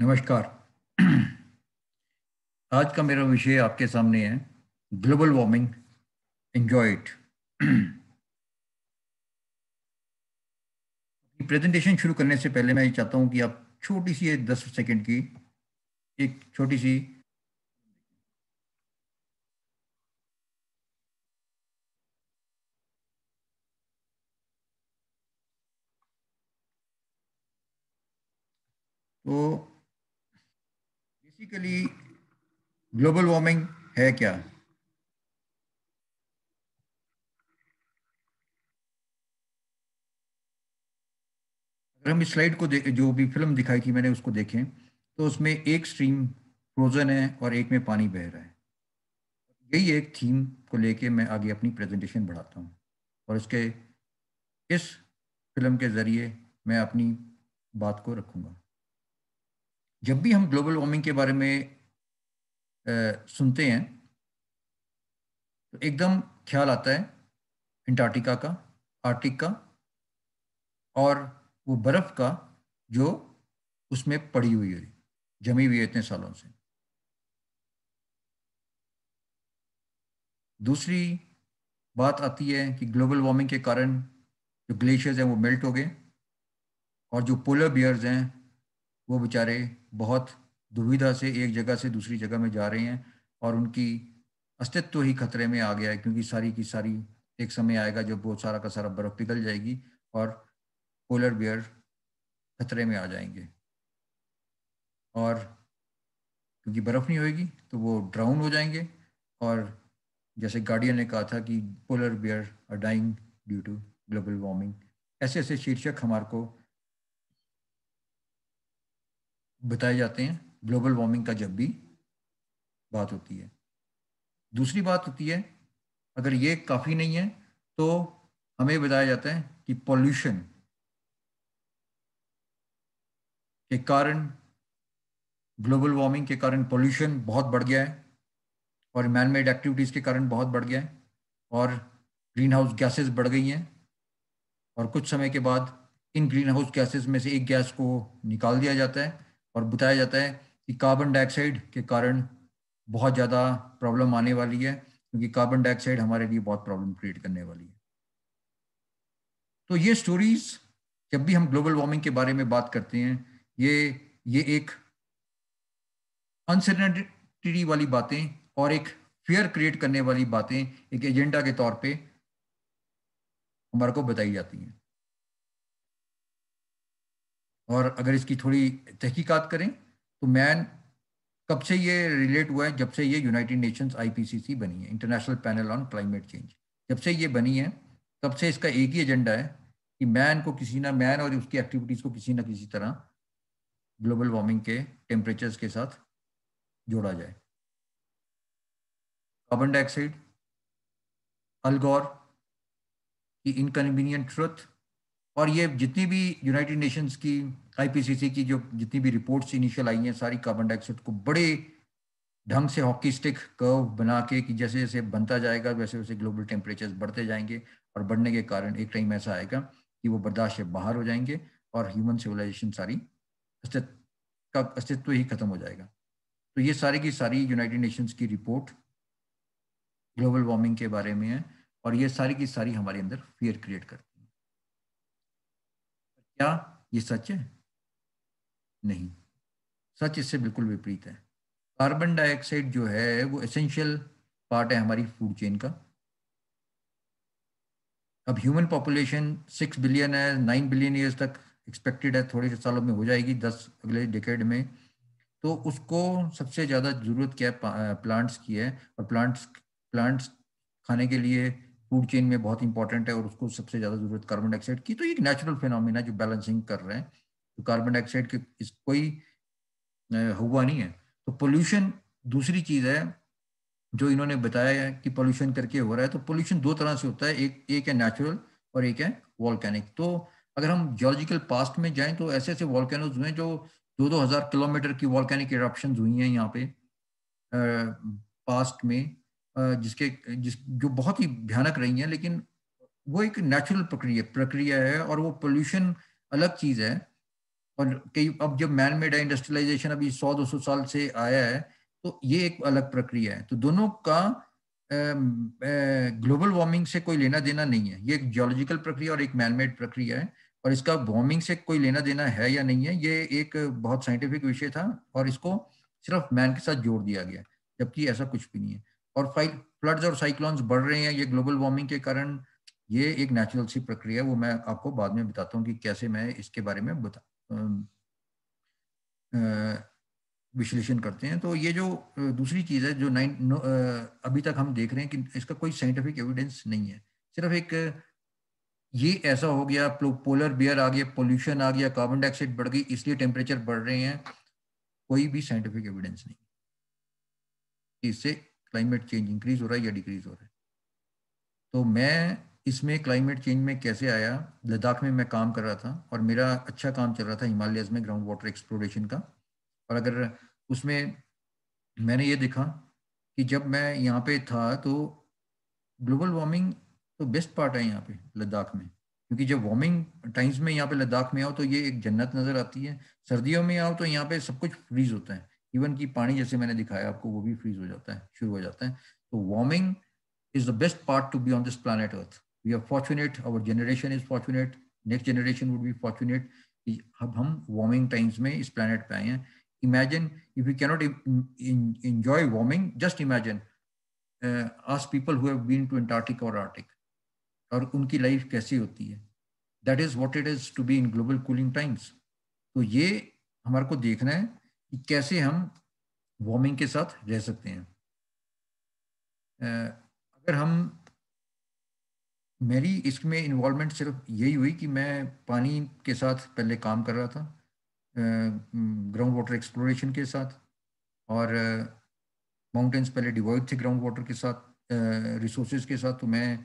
नमस्कार आज का मेरा विषय आपके सामने है global warming enjoy it presentation शुरू करने से पहले मैं ये चाहता हूं कि आप छोटी सी दस सेकंड की एक छोटी सी तो बेसिकली ग्लोबल वार्मिंग है क्या अगर हम इस स्लाइड को जो भी फिल्म दिखाई थी मैंने उसको देखें तो उसमें एक स्ट्रीम फ्रोजन है और एक में पानी बह रहा है यही एक थीम को लेके मैं आगे अपनी प्रेजेंटेशन बढ़ाता हूँ और इसके इस फिल्म के ज़रिए मैं अपनी बात को रखूँगा जब भी हम ग्लोबल वार्मिंग के बारे में आ, सुनते हैं तो एकदम ख्याल आता है एंटार्टिका का आर्टिक का और वो बर्फ़ का जो उसमें पड़ी हुई है जमी हुई है इतने सालों से दूसरी बात आती है कि ग्लोबल वार्मिंग के कारण जो ग्लेशियर्स हैं वो मेल्ट हो गए और जो पोलर बियर्स हैं वो बेचारे बहुत दुविधा से एक जगह से दूसरी जगह में जा रहे हैं और उनकी अस्तित्व ही खतरे में आ गया है क्योंकि सारी की सारी एक समय आएगा जब वो सारा का सारा बर्फ पिघल जाएगी और पोलर बियर खतरे में आ जाएंगे और क्योंकि बर्फ नहीं होगी तो वो ड्राउन हो जाएंगे और जैसे गार्डियन ने कहा था कि polar bear are dying due to global warming ऐसे ऐसे शीर्षक हमारे को बताए जाते हैं ग्लोबल वार्मिंग का जब भी बात होती है दूसरी बात होती है अगर ये काफ़ी नहीं है तो हमें बताया जाता है कि पॉल्यूशन के कारण ग्लोबल वार्मिंग के कारण पॉल्यूशन बहुत बढ़ गया है और मैन मेड एक्टिविटीज़ के कारण बहुत बढ़ गया है और ग्रीन हाउस गैसेज बढ़ गई हैं और कुछ समय के बाद इन ग्रीन हाउस गैसेज में से एक गैस को निकाल दिया जाता है और बताया जाता है कि कार्बन डाइऑक्साइड के कारण बहुत ज़्यादा प्रॉब्लम आने वाली है क्योंकि कार्बन डाइऑक्साइड हमारे लिए बहुत प्रॉब्लम क्रिएट करने वाली है तो ये स्टोरीज जब भी हम ग्लोबल वार्मिंग के बारे में बात करते हैं ये ये एक अनसर्टनिटी वाली बातें और एक फियर क्रिएट करने वाली बातें एक एजेंडा के तौर पे हमारे को बताई जाती हैं और अगर इसकी थोड़ी तहकीकात करें तो मैन कब से ये रिलेट हुआ है जब से ये यूनाइटेड नेशंस आईपीसीसी बनी है international panel on climate change जब से ये बनी है तब से इसका एक ही एजेंडा है कि मैन को किसी ना मैन और उसकी एक्टिविटीज़ को किसी ना किसी तरह ग्लोबल वार्मिंग के टेम्परेचर्स के साथ जोड़ा जाए कार्बन डाइऑक्साइड अलगौर की इनकन्वीनियंट ट्रुथ और ये जितनी भी यूनाइटेड नेशंस की आईपीसीसी की जो जितनी भी रिपोर्ट्स इनिशियल आई हैं सारी कार्बन डाइऑक्साइड को बड़े ढंग से हॉकी स्टिक कर्व बना के कि जैसे जैसे बनता जाएगा वैसे वैसे ग्लोबल टेम्परेचर बढ़ते जाएंगे और बढ़ने के कारण एक टाइम ऐसा आएगा कि वो बर्दाश्त से बाहर हो जाएंगे और ह्यूमन सिविलाइजेशन सारी अस्तित्व का अस्तित्व ही खत्म हो जाएगा तो ये सारी की सारी यूनाइटेड नेशंस की रिपोर्ट ग्लोबल वार्मिंग के बारे में है और ये सारी की सारी हमारे अंदर फियर क्रिएट करती क्या ये सच है नहीं सच इससे बिल्कुल विपरीत है कार्बन डाइऑक्साइड जो है वो एसेंशियल पार्ट है हमारी फूड चेन का अब ह्यूमन पॉपुलेशन सिक्स बिलियन है नाइन बिलियन ईयर्स तक एक्सपेक्टेड है थोड़े सालों में हो जाएगी दस अगले डिकेड में तो उसको सबसे ज़्यादा ज़रूरत क्या है प्लांट्स की है और प्लांट्स प्लांट्स खाने के लिए फूड चेन में बहुत इंपॉर्टेंट है और उसको सबसे ज्यादा जरूरत कार्बन डाइऑक्साइड की तो एक नेचुरल फिनोमिना जो बैलेंसिंग कर रहे हैं तो कार्बन डाइऑक्साइड के इस कोई हुआ नहीं है तो पोल्यूशन दूसरी चीज है जो इन्होंने बताया है कि पोल्यूशन करके हो रहा है तो पोल्यूशन दो तरह से होता है एक एक है नेचुरल और एक है वॉलकैनिक तो अगर हम जियोलॉजिकल पास्ट में जाएं तो ऐसे ऐसे वॉल्केनोज हुए जो दो दो हजार किलोमीटर की वॉलकैनिक इरप्शन हुई हैं यहाँ पे पास्ट में जिसके जिस जो बहुत ही भयानक रही हैं लेकिन वो एक नेचुरल प्रक्रिया प्रक्रिया है और वो पोल्यूशन अलग चीज़ है और कई अब जब मैन मेड है इंडस्ट्रियलाइजेशन अभी सौ दो सौ साल से आया है तो ये एक अलग प्रक्रिया है तो दोनों का ग्लोबल वार्मिंग से कोई लेना देना नहीं है ये एक जियोलॉजिकल प्रक्रिया और एक मैनमेड प्रक्रिया है और इसका वार्मिंग से कोई लेना देना है या नहीं है ये एक बहुत साइंटिफिक विषय था और इसको सिर्फ मैन के साथ जोड़ दिया गया जबकि ऐसा कुछ भी नहीं है और फ्लड्स और साइक्लोन्स बढ़ रहे हैं ये ग्लोबल वार्मिंग के कारण ये एक नेचुरल सी प्रक्रिया है वो मैं आपको बाद में बताता हूँ कि कैसे मैं इसके बारे में बता विश्लेषण करते हैं तो ये जो दूसरी चीज़ है जो नाइन अभी तक हम देख रहे हैं कि इसका कोई साइंटिफिक एविडेंस नहीं है सिर्फ एक ये ऐसा हो गया पोलर बियर आ गया पोल्यूशन आ गया कार्बन डाइऑक्साइड बढ़ गई इसलिए टेम्परेचर बढ़ रहे हैं कोई भी साइंटिफिक एविडेंस नहीं इससे क्लाइमेट चेंज इंक्रीज हो रहा है या डिक्रीज हो रहा है तो मैं इसमें क्लाइमेट चेंज में कैसे आया लद्दाख में मैं काम कर रहा था और मेरा अच्छा काम चल रहा था हिमालय में ग्राउंड वाटर एक्सप्लोरेशन का और अगर उसमें मैंने ये देखा कि जब मैं यहाँ पे था तो ग्लोबल वार्मिंग तो बेस्ट पार्ट है यहाँ पे लद्दाख में क्योंकि जब वार्मिंग टाइम्स में यहाँ पे लद्दाख में आओ तो ये एक जन्नत नज़र आती है सर्दियों में आओ तो यहाँ पे सब कुछ फ्रीज होता है इवन की पानी जैसे मैंने दिखाया आपको वो भी फ्रीज हो जाता है शुरू हो जाता है तो warming is the best part to be on this planet Earth we are fortunate our generation is fortunate next generation would be fortunate कि अब हम वार्मिंग टाइम्स में इस प्लानट पे आए हैं imagine if you cannot enjoy warming just imagine as people people who have been और उनकी लाइफ कैसी होती है that is what it is to be in global cooling times तो ये हमारे को देखना है कैसे हम वार्मिंग के साथ रह सकते हैं अगर हम मेरी इसमें इन्वॉल्वमेंट सिर्फ यही हुई कि मैं पानी के साथ पहले काम कर रहा था ग्राउंड वाटर एक्सप्लोरेशन के साथ और माउंटेन्स पहले डिवॉइड थे ग्राउंड वाटर के साथ रिसोर्स के साथ तो मैं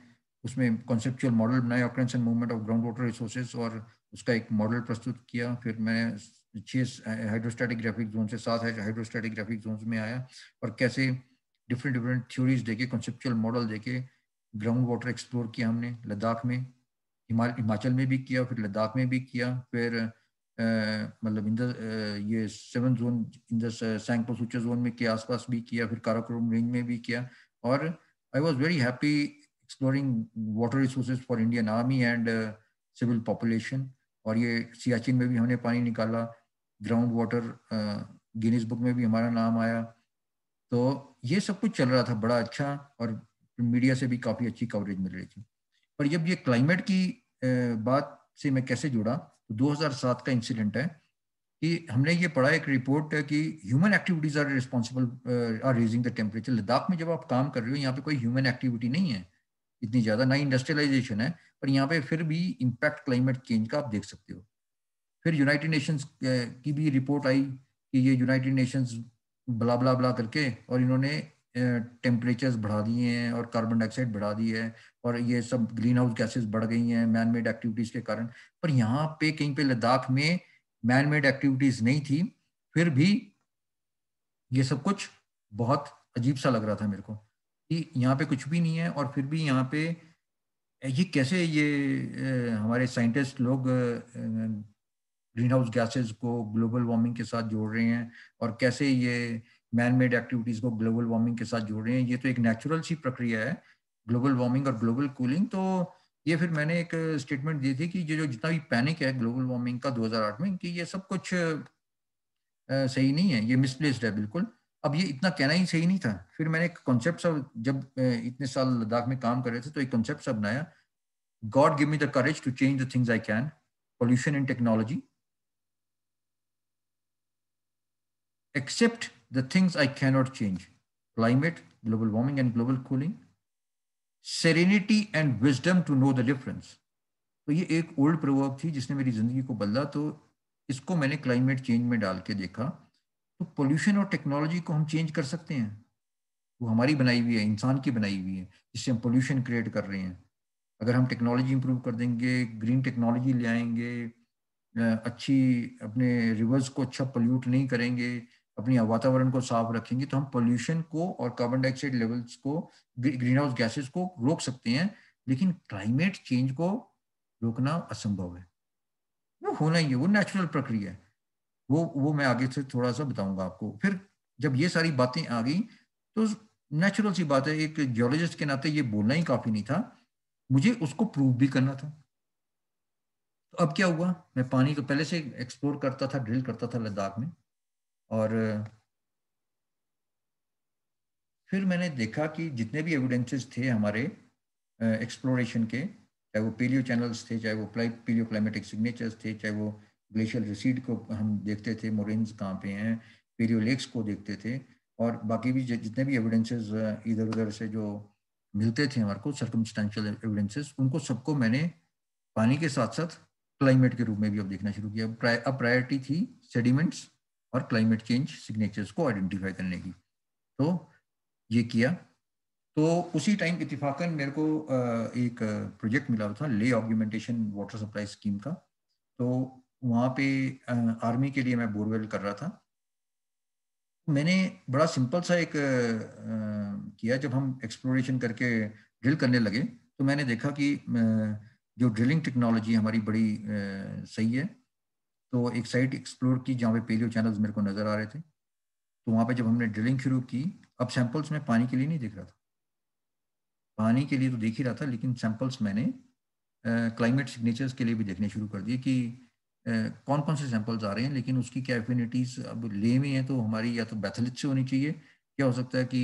उसमें कॉन्सेप्चुअल मॉडल बनाया occurrence and movement of ground water resources और उसका एक मॉडल प्रस्तुत किया फिर मैं छह हाइड्रोस्टैटिक ग्राफिक जोन से सात हाइड्रोस्टैटिक ग्राफिक जोन में आया और कैसे डिफरेंट डिफरेंट थ्योरीज देके कॉन्सेप्चुअल मॉडल देके ग्राउंड वाटर एक्सप्लोर किया हमने लद्दाख में हिमाचल में भी किया फिर लद्दाख में भी किया फिर मतलब इंदर ये सेवन जोन इंदर सैंको सैंगपोसूचा जोन में के आसपास भी किया फिर काराकोरम रेंज में भी किया और I was very happy exploring water resources for Indian army and civil population और ये सियाचिन में भी हमने पानी निकाला ग्राउंड वाटर गिनीज बुक में भी हमारा नाम आया तो ये सब कुछ चल रहा था बड़ा अच्छा और मीडिया से भी काफ़ी अच्छी कवरेज मिल रही थी पर जब ये क्लाइमेट की uh, बात से मैं कैसे जुड़ा तो 2007 का इंसिडेंट है कि हमने ये पढ़ा एक रिपोर्ट है कि human activities are responsible are raising the temperature Ladakh में जब आप काम कर रहे हो यहाँ पे कोई ह्यूमन एक्टिविटी नहीं है इतनी ज़्यादा ना इंडस्ट्रियलाइजेशन है पर यहाँ पे फिर भी इम्पैक्ट क्लाइमेट चेंज का आप देख सकते हो फिर यूनाइटेड नेशंस की भी रिपोर्ट आई कि ये यूनाइटेड नेशंस बला बला बला करके और इन्होंने टेम्परेचर्स बढ़ा दिए हैं और कार्बन डाइऑक्साइड बढ़ा दी है और ये सब ग्रीन हाउस गैसेज बढ़ गई हैं मैन मेड एक्टिविटीज़ के कारण पर यहाँ पे कहीं पे लद्दाख में मैन मेड एक्टिविटीज़ नहीं थी फिर भी ये सब कुछ बहुत अजीब सा लग रहा था मेरे को कि यहाँ पे कुछ भी नहीं है और फिर भी यहाँ पे ये कैसे ये हमारे साइंटिस्ट लोग ग्रीन हाउस गैसेज को ग्लोबल वार्मिंग के साथ जोड़ रहे हैं और कैसे ये मैन मेड एक्टिविटीज को ग्लोबल वार्मिंग के साथ जोड़ रहे हैं ये तो एक नेचुरल सी प्रक्रिया है ग्लोबल वार्मिंग और ग्लोबल कूलिंग तो ये फिर मैंने एक स्टेटमेंट दी थी कि ये जो जितना भी पैनिक है ग्लोबल वार्मिंग का 2008 में कि ये सब कुछ सही नहीं है ये मिसप्लेस्ड है बिल्कुल अब ये इतना कहना ही सही नहीं था फिर मैंने एक कॉन्सेप्ट जब इतने साल लद्दाख में काम कर रहे थे तो एक कॉन्सेप्ट बनाया God give me the courage to change the things I can pollution in technology except the things I cannot change climate, global warming, and global cooling. Serenity and wisdom to know the difference. तो ये एक old प्रभाव थी जिसने मेरी जिंदगी को बदला तो इसको मैंने क्लाइमेट चेंज में डाल के देखा तो पोल्यूशन और टेक्नोलॉजी को हम चेंज कर सकते हैं वो हमारी बनाई हुई है इंसान की बनाई हुई है जिससे हम पोल्यूशन क्रिएट कर रहे हैं अगर हम टेक्नोलॉजी इंप्रूव कर देंगे ग्रीन टेक्नोलॉजी ले आएंगे अच्छी अपने रिवर्स को अच्छा पोल्यूट नहीं करेंगे अपने वातावरण को साफ रखेंगे तो हम पोल्यूशन को और कार्बन डाइऑक्साइड लेवल्स को ग्रीन हाउस गैसेस को रोक सकते हैं लेकिन क्लाइमेट चेंज को रोकना असंभव है वो होना ही है वो नेचुरल प्रक्रिया है वो वो मैं आगे से थोड़ा सा बताऊंगा आपको फिर जब ये सारी बातें आ गई तो नेचुरल सी बात है एक जियोलॉजिस्ट के नाते ये बोलना ही काफी नहीं था मुझे उसको प्रूव भी करना था तो अब क्या हुआ मैं पानी को पहले से एक्सप्लोर करता था ड्रिल करता था लद्दाख में और फिर मैंने देखा कि जितने भी एविडेंसेस थे हमारे एक्सप्लोरेशन के चाहे वो पीलियो चैनल्स थे चाहे वो पीलियो क्लाइमेटिक सिग्नेचर्स थे चाहे वो ग्लेशियर रिसीड को हम देखते थे मोरेन्स कहाँ पे हैं पीलियो लेक्स को देखते थे और बाकी भी जितने भी एविडेंसेस इधर उधर से जो मिलते थे हमारे को सर्कमस्टेंशियल एविडेंसेस उनको सबको मैंने पानी के साथ साथ क्लाइमेट के रूप में भी अब देखना शुरू किया अब प्रायोरिटी थी सेडिमेंट्स और क्लाइमेट चेंज सिग्नेचर्स को आइडेंटिफाई करने की तो ये किया तो उसी टाइम इतफाकन मेरे को एक प्रोजेक्ट मिला हुआ था ले ऑग्यूमेंटेशन वाटर सप्लाई स्कीम का तो वहाँ पे आर्मी के लिए मैं बोरवेल कर रहा था मैंने बड़ा सिंपल सा एक किया जब हम एक्सप्लोरेशन करके ड्रिल करने लगे तो मैंने देखा कि जो ड्रिलिंग टेक्नोलॉजी हमारी बड़ी सही है तो एक साइट एक्सप्लोर की जहाँ पे पेलियो चैनल्स मेरे को नजर आ रहे थे तो वहाँ पे जब हमने ड्रिलिंग शुरू की अब सैंपल्स में पानी के लिए नहीं देख रहा था पानी के लिए तो देख ही रहा था लेकिन सैंपल्स मैंने क्लाइमेट uh, सिग्नेचर्स के लिए भी देखने शुरू कर दिए कि uh, कौन कौन से सैंपल्स आ रहे हैं लेकिन उसकी क्या एफिनिटीज अब ले में है तो हमारी या तो बैथलिट से होनी चाहिए क्या हो सकता है कि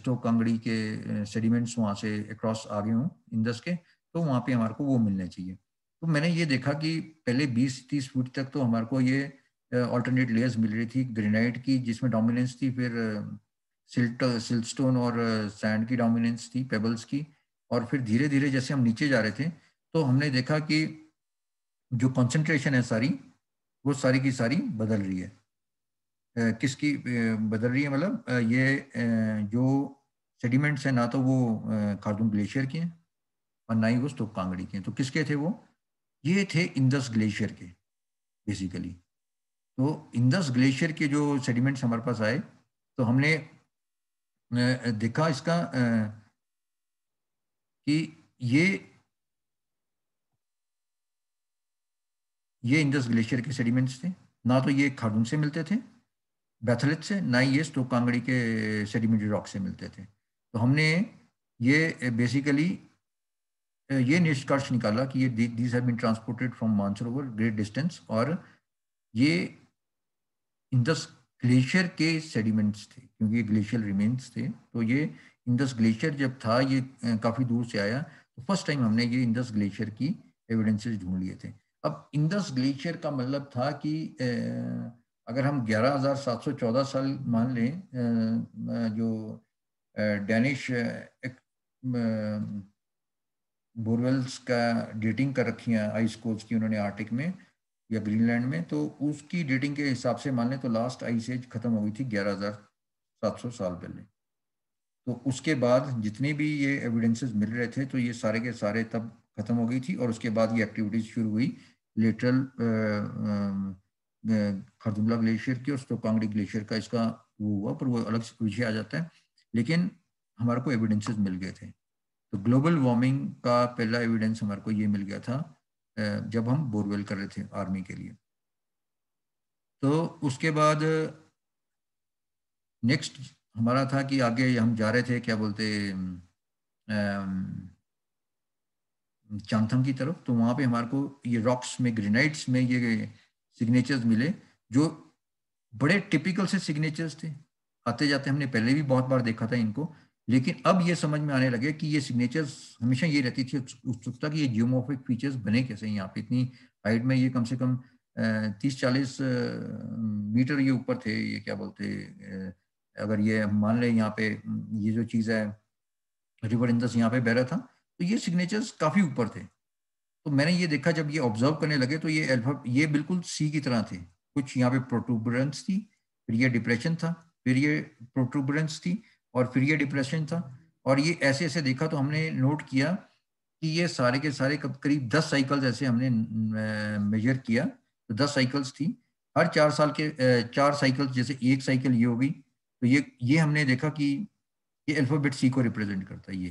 स्टोक कंगड़ी के सेडिमेंट्स वहाँ से अक्रॉस गए हों इंदस के तो वहाँ पे हमारे को वो मिलने चाहिए तो मैंने ये देखा कि पहले 20-30 फुट तक तो हमारे को ये ऑल्टरनेट लेयर्स मिल रही थी ग्रेनाइट की जिसमें डोमिनेंस थी फिर सिल्ट सिल्टस्टोन और सैंड की डोमिनेंस थी पेबल्स की और फिर धीरे धीरे जैसे हम नीचे जा रहे थे तो हमने देखा कि जो कॉन्सेंट्रेशन है सारी वो सारी की सारी बदल रही है किसकी बदल रही है मतलब ये जो सेडिमेंट्स हैं ना तो वो खारदूम ग्लेशियर के हैं और ना ही वो स्तूप कांगड़ी के हैं तो किसके थे वो ये थे इंदस ग्लेशियर के बेसिकली तो इंदस ग्लेशियर के जो सेडिमेंट्स हमारे पास आए तो हमने देखा इसका कि ये ये इंदस ग्लेशियर के सेडिमेंट्स थे ना तो ये खाडून से मिलते थे बैथलेट से ना ही ये स्टोकांगड़ी के सेडिमेंट्री रॉक से मिलते थे तो हमने ये बेसिकली ये निष्कर्ष निकाला कि ये these have been transported from Mansarovar great distance और ये इंदस ग्लेशियर के सेडिमेंट्स थे क्योंकि ये ग्लेशियर रिमेन्स थे तो ये इंदस ग्लेशियर जब था ये काफ़ी दूर से आया तो फर्स्ट टाइम हमने ये इंदस ग्लेशियर की एविडेंसेस ढूंढ लिए थे अब इंदस ग्लेशियर का मतलब था कि अगर हम 11,714 साल मान लें जो डेनिश बोरवेल्स का डेटिंग कर रखी हैं आइस कोच की उन्होंने आर्टिक में या ग्रीनलैंड में तो उसकी डेटिंग के हिसाब से मान लें तो लास्ट आइस एज खत्म हो गई थी ग्यारह हज़ार सात सौ साल पहले तो उसके बाद जितने भी ये एविडेंसेस मिल रहे थे तो ये सारे के सारे तब खत्म हो गई थी और उसके बाद ये एक्टिविटीज शुरू हुई लेटरल खरदुमला ग्लेशियर की और कांगड़ी ग्लेशियर का इसका वो हुआ पर वो अलग विषय आ जाता है लेकिन हमारे को एविडेंसेस मिल गए थे तो ग्लोबल वार्मिंग का पहला एविडेंस हमारे को ये मिल गया था जब हम बोरवेल कर रहे थे आर्मी के लिए तो उसके बाद नेक्स्ट हमारा था कि आगे हम जा रहे थे क्या बोलते चांथम की तरफ तो वहां पे हमारे को ये रॉक्स में ग्रेनाइट्स में ये सिग्नेचर्स मिले जो बड़े टिपिकल से सिग्नेचर्स थे आते जाते हमने पहले भी बहुत बार देखा था इनको लेकिन अब ये समझ में आने लगे कि ये सिग्नेचर्स हमेशा ये रहती थी उत्सुकता कि ये जियोमोफिक फीचर्स बने कैसे यहाँ पे इतनी हाइट में ये कम से कम तीस चालीस मीटर ये ऊपर थे ये क्या बोलते अगर ये मान लें यहाँ पे ये जो चीज़ है रिवर इंदस यहाँ पे बह रहा था तो ये सिग्नेचर्स काफ़ी ऊपर थे तो मैंने ये देखा जब ये ऑब्जर्व करने लगे तो ये एल्फा ये बिल्कुल सी की तरह थे कुछ यहाँ पे प्रोटूबरेंस थी फिर ये डिप्रेशन था फिर ये प्रोटूबरेंस थी और फिर ये डिप्रेशन था और ये ऐसे ऐसे देखा तो हमने नोट किया कि ये सारे के सारे कब करीब दस साइकिल्स ऐसे हमने मेजर किया तो दस साइकिल्स थी हर चार साल के चार साइकिल्स जैसे एक साइकिल ये होगी तो ये ये हमने देखा कि ये अल्फ़ाबेट सी को रिप्रेजेंट करता है ये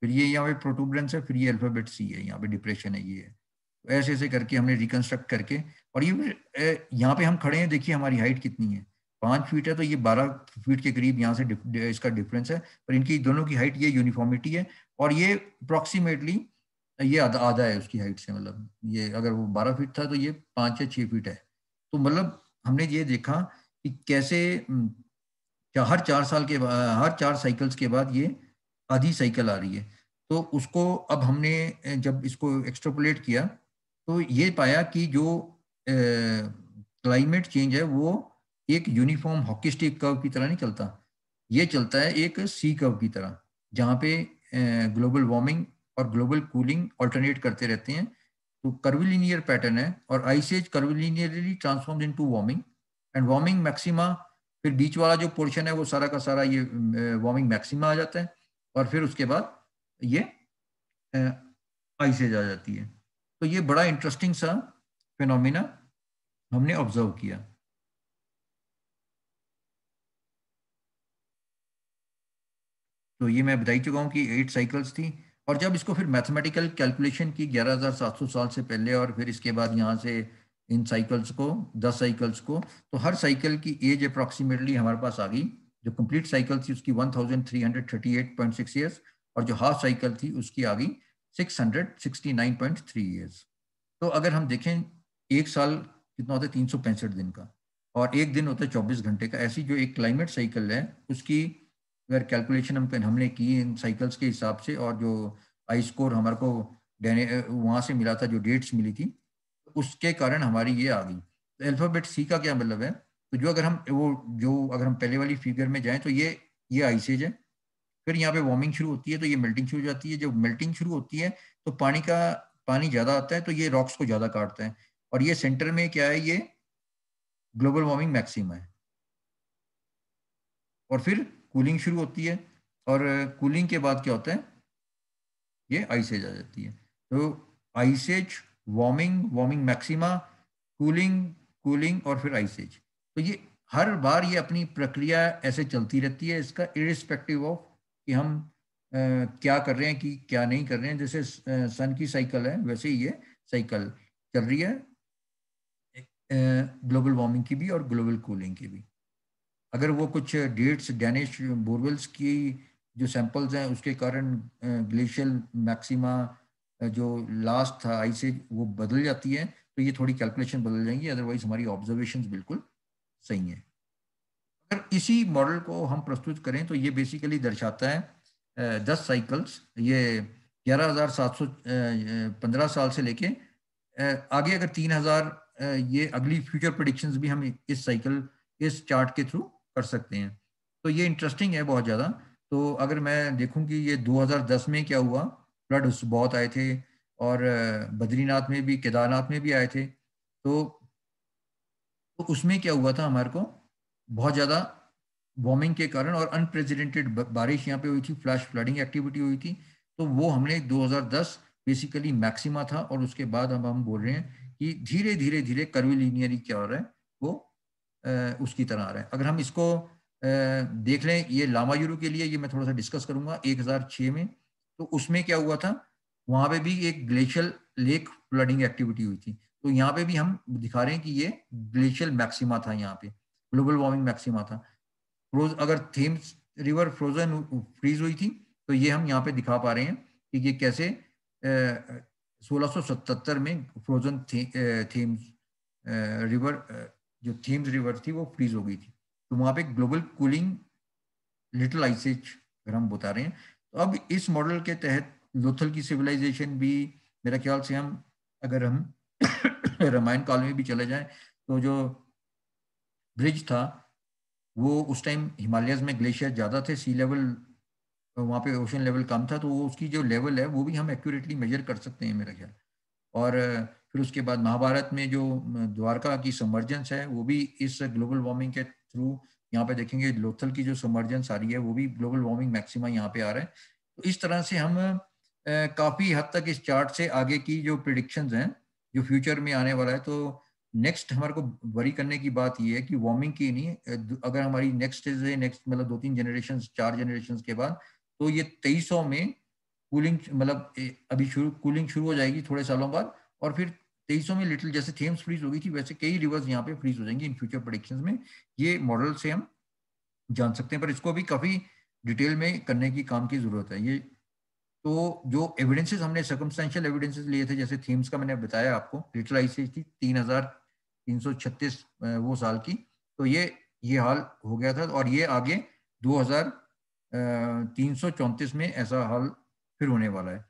फिर ये यहाँ पे प्रोटूबलेंस है फिर ये अल्फ़ाबेट सी है यहाँ पे डिप्रेशन है ये है तो ऐसे ऐसे करके हमने रिकन्स्ट्रक्ट करके और ये यहाँ पे हम खड़े हैं देखिए हमारी हाइट कितनी है पाँच फीट है तो ये बारह फीट के करीब यहाँ से इसका डिफरेंस है पर इनकी दोनों की हाइट ये यूनिफॉर्मिटी है और ये अप्रॉक्सीमेटली ये आधा आधा है उसकी हाइट से मतलब ये अगर वो बारह फीट था तो ये पाँच या छः फीट है तो मतलब हमने ये देखा कि कैसे हम्म, हर चार साल के हर चार साइकिल्स के बाद ये आधी साइकिल आ रही है तो उसको अब हमने जब इसको एक्सट्रोपोलेट किया तो ये पाया कि जो क्लाइमेट चेंज है वो एक यूनिफॉर्म हॉकी स्टिक कर्व की तरह नहीं चलता ये चलता है एक सी कर्व की तरह जहाँ पे ग्लोबल वार्मिंग और ग्लोबल कूलिंग ऑल्टरनेट करते रहते हैं तो कर्विलीनियर पैटर्न है और ice ages curvilinearly transform into warming and warming maxima फिर बीच वाला जो पोर्शन है वो सारा का सारा ये वार्मिंग मैक्सिमा आ जाता है और फिर उसके बाद ये आइसेज आ जाती है तो ये बड़ा इंटरेस्टिंग सा फिनोमिना हमने ऑब्जर्व किया तो ये मैं बताई चुका हूँ कि एट साइकिल्स थी और जब इसको फिर मैथमेटिकल कैलकुलेशन की 11,700 साल से पहले और फिर इसके बाद यहाँ से इन साइकिल्स को 10 साइकिल्स को तो हर साइकिल की एज अप्रॉक्सीमेटली हमारे पास आ गई जो कंप्लीट साइकिल थी उसकी 1338.6 इयर्स और जो हाफ साइकिल थी उसकी आ गई 669.3 इयर्स तो अगर हम देखें एक साल कितना होता है तीन दिन का और एक दिन होता है चौबीस घंटे का ऐसी जो एक क्लाइमेट साइकिल है उसकी वेयर कैलकुलेशन हम हमने की इन साइकिल्स के हिसाब से और जो आई स्कोर हमारे को देने वहाँ से मिला था जो डेट्स मिली थी उसके कारण हमारी ये आ गई तो अल्फ़ाबेट सी का क्या मतलब है तो जो अगर हम वो जो अगर हम पहले वाली फिगर में जाएँ तो ये ये आइसेज है फिर यहाँ पे वार्मिंग शुरू होती है तो ये मेल्टिंग शुरू हो जाती है जब मेल्टिंग शुरू होती है तो पानी का पानी ज़्यादा आता है तो ये रॉक्स को ज़्यादा काटता है और ये सेंटर में क्या है ये ग्लोबल वार्मिंग मैक्सिम है और फिर कूलिंग शुरू होती है और कूलिंग के बाद क्या होता है ये आइसेज आ जाती है तो ice ages warming warming maxima cooling cooling और फिर आइसेज तो ये हर बार ये अपनी प्रक्रिया ऐसे चलती रहती है इसका इरिस्पेक्टिव ऑफ कि हम Uh, क्या कर रहे हैं कि क्या नहीं कर रहे हैं जैसे सन की साइकिल है वैसे ही ये साइकिल चल रही है ग्लोबल वार्मिंग की भी और ग्लोबल कूलिंग की भी अगर वो कुछ डेट्स डैनिश बोरवेल्स की जो सैंपल्स हैं उसके कारण ग्लेशियल मैक्सिमा जो लास्ट था आई से वो बदल जाती है तो ये थोड़ी कैलकुलेशन बदल जाएंगी अदरवाइज हमारी ऑब्जर्वेशन बिल्कुल सही हैं अगर इसी मॉडल को हम प्रस्तुत करें तो ये बेसिकली दर्शाता है दस साइकिल्स ये ग्यारह हज़ार सात सौ पंद्रह साल से लेके आगे अगर तीन हज़ार ये अगली फ्यूचर प्रोडिक्शन भी हम इस साइकिल इस चार्ट के थ्रू कर सकते हैं तो ये इंटरेस्टिंग है बहुत ज़्यादा तो अगर मैं देखूं कि ये 2010 में क्या हुआ फ्लड बहुत आए थे और बद्रीनाथ में भी केदारनाथ में भी आए थे तो, तो उसमें क्या हुआ था हमारे को बहुत ज़्यादा वार्मिंग के कारण और अनप्रेजिडेंटेड बारिश यहाँ पे हुई थी फ्लैश फ्लडिंग एक्टिविटी हुई थी तो वो हमने 2010 बेसिकली मैक्सिमा था और उसके बाद अब हम बोल रहे हैं कि धीरे धीरे धीरे लीनियरी क्या हो रहा है वो उसकी तरह आ रहा है अगर हम इसको देख लें ये लामा यूरो के लिए ये मैं थोड़ा सा डिस्कस करूंगा छ में तो उसमें क्या हुआ था वहां पे भी एक ग्लेशियल लेक फ्लडिंग एक्टिविटी हुई थी तो यहाँ पे भी हम दिखा रहे हैं कि ये ग्लेशियल मैक्सिमा था यहाँ पे ग्लोबल वार्मिंग मैक्सिमा था अगर थेम्स रिवर फ्रोजन फ्रीज हुई थी तो ये हम यहाँ पे दिखा पा रहे हैं कि ये कैसे सोलह में फ्रोजन थे, थेम्स रिवर जो थेम्स रिवर थी वो फ्रीज हो गई थी तो वहां पे ग्लोबल कूलिंग लिटिल आइसेज अगर हम बता रहे हैं तो अब इस मॉडल के तहत लोथल की सिविलाइजेशन भी मेरा ख्याल से हम अगर हम रामायण काल में भी चले जाएं तो जो ब्रिज था वो उस टाइम हिमालय में ग्लेशियर ज़्यादा थे सी लेवल वहाँ पे ओशन लेवल कम था तो वो उसकी जो लेवल है वो भी हम एक्यूरेटली मेजर कर सकते हैं मेरा ख्याल और फिर उसके बाद महाभारत में जो द्वारका की समर्जेंस है वो भी इस ग्लोबल वार्मिंग के थ्रू यहाँ पे देखेंगे लोथल की जो समर्जेंस आ रही है वो भी ग्लोबल वार्मिंग मैक्सिमा यहाँ पे आ रहा है तो इस तरह से हम काफी हद तक इस चार्ट से आगे की जो प्रिडिक्शन हैं जो फ्यूचर में आने वाला है तो नेक्स्ट हमारे को वरी करने की बात यह है कि वार्मिंग की नहीं अगर हमारी नेक्स्ट से नेक्स्ट मतलब दो तीन जनरेशन चार जनरेशन के बाद तो ये तेईसों में कूलिंग मतलब अभी शुरू कूलिंग शुरू हो जाएगी थोड़े सालों बाद और फिर तेईसों में लिटिल जैसे थेम्स फ्रीज हो गई थी वैसे कई रिवर्स यहाँ पे फ्रीज हो जाएंगी इन फ्यूचर प्रोडिक्शन में ये मॉडल से हम जान सकते हैं पर इसको भी काफी डिटेल में करने की काम की जरूरत है ये तो जो एविडेंसेस हमने सर्कमस्टेंशियल एविडेंसेस लिए थे जैसे थीम्स का मैंने बताया आपको लिटल आई थी तीन हजार तीन सौ छत्तीस वो साल की तो ये ये हाल हो गया था और ये आगे दो हजार तीन सौ चौंतीस में ऐसा हाल फिर होने वाला है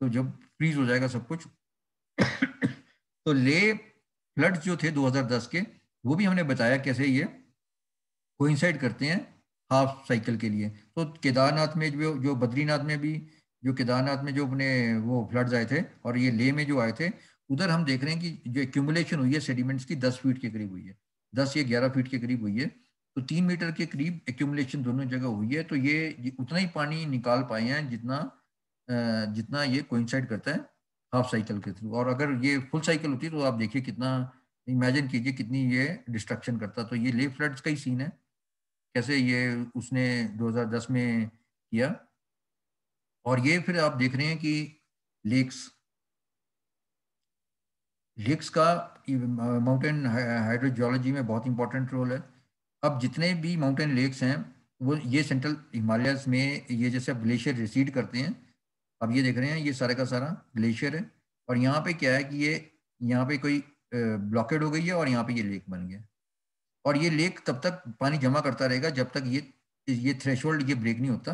तो जब फ्रीज हो जाएगा सब कुछ तो ले फ्लड जो थे 2010 के वो भी हमने बताया कैसे ये कोइंसाइड करते हैं हाफ साइकिल के लिए तो केदारनाथ में जो जो बद्रीनाथ में भी जो केदारनाथ में जो अपने वो फ्लड्स आए थे और ये ले में जो आए थे उधर हम देख रहे हैं कि जो एक्यूमुलेशन हुई है सेडिमेंट्स की दस फीट के करीब हुई है दस या ग्यारह फीट के करीब हुई है तो तीन मीटर के करीब एक्यूमुलेशन दोनों जगह हुई है तो ये उतना ही पानी निकाल पाए हैं जितना जितना ये कोइंसाइड करता है हाफ साइकिल के थ्रू और अगर ये फुल साइकिल होती तो आप देखिए कितना इमेजिन कीजिए कितनी ये डिस्ट्रक्शन करता तो ये ले फ्लड्स का ही सीन है कैसे ये उसने 2010 में किया और ये फिर आप देख रहे हैं कि लेक्स लेक्स का माउंटेन हाइड्रोजियोलॉजी uh, uh, में बहुत इंपॉर्टेंट रोल है अब जितने भी माउंटेन लेक्स हैं वो ये सेंट्रल हिमालयस में ये जैसे ग्लेशियर रिसीड करते हैं अब ये देख रहे हैं ये सारा का सारा ग्लेशियर है और यहाँ पे क्या है कि ये यहाँ पे कोई ब्लॉकेड हो गई है और यहाँ पे ये लेक बन गया और ये लेक तब तक पानी जमा करता रहेगा जब तक ये ये थ्रेश ये ब्रेक नहीं होता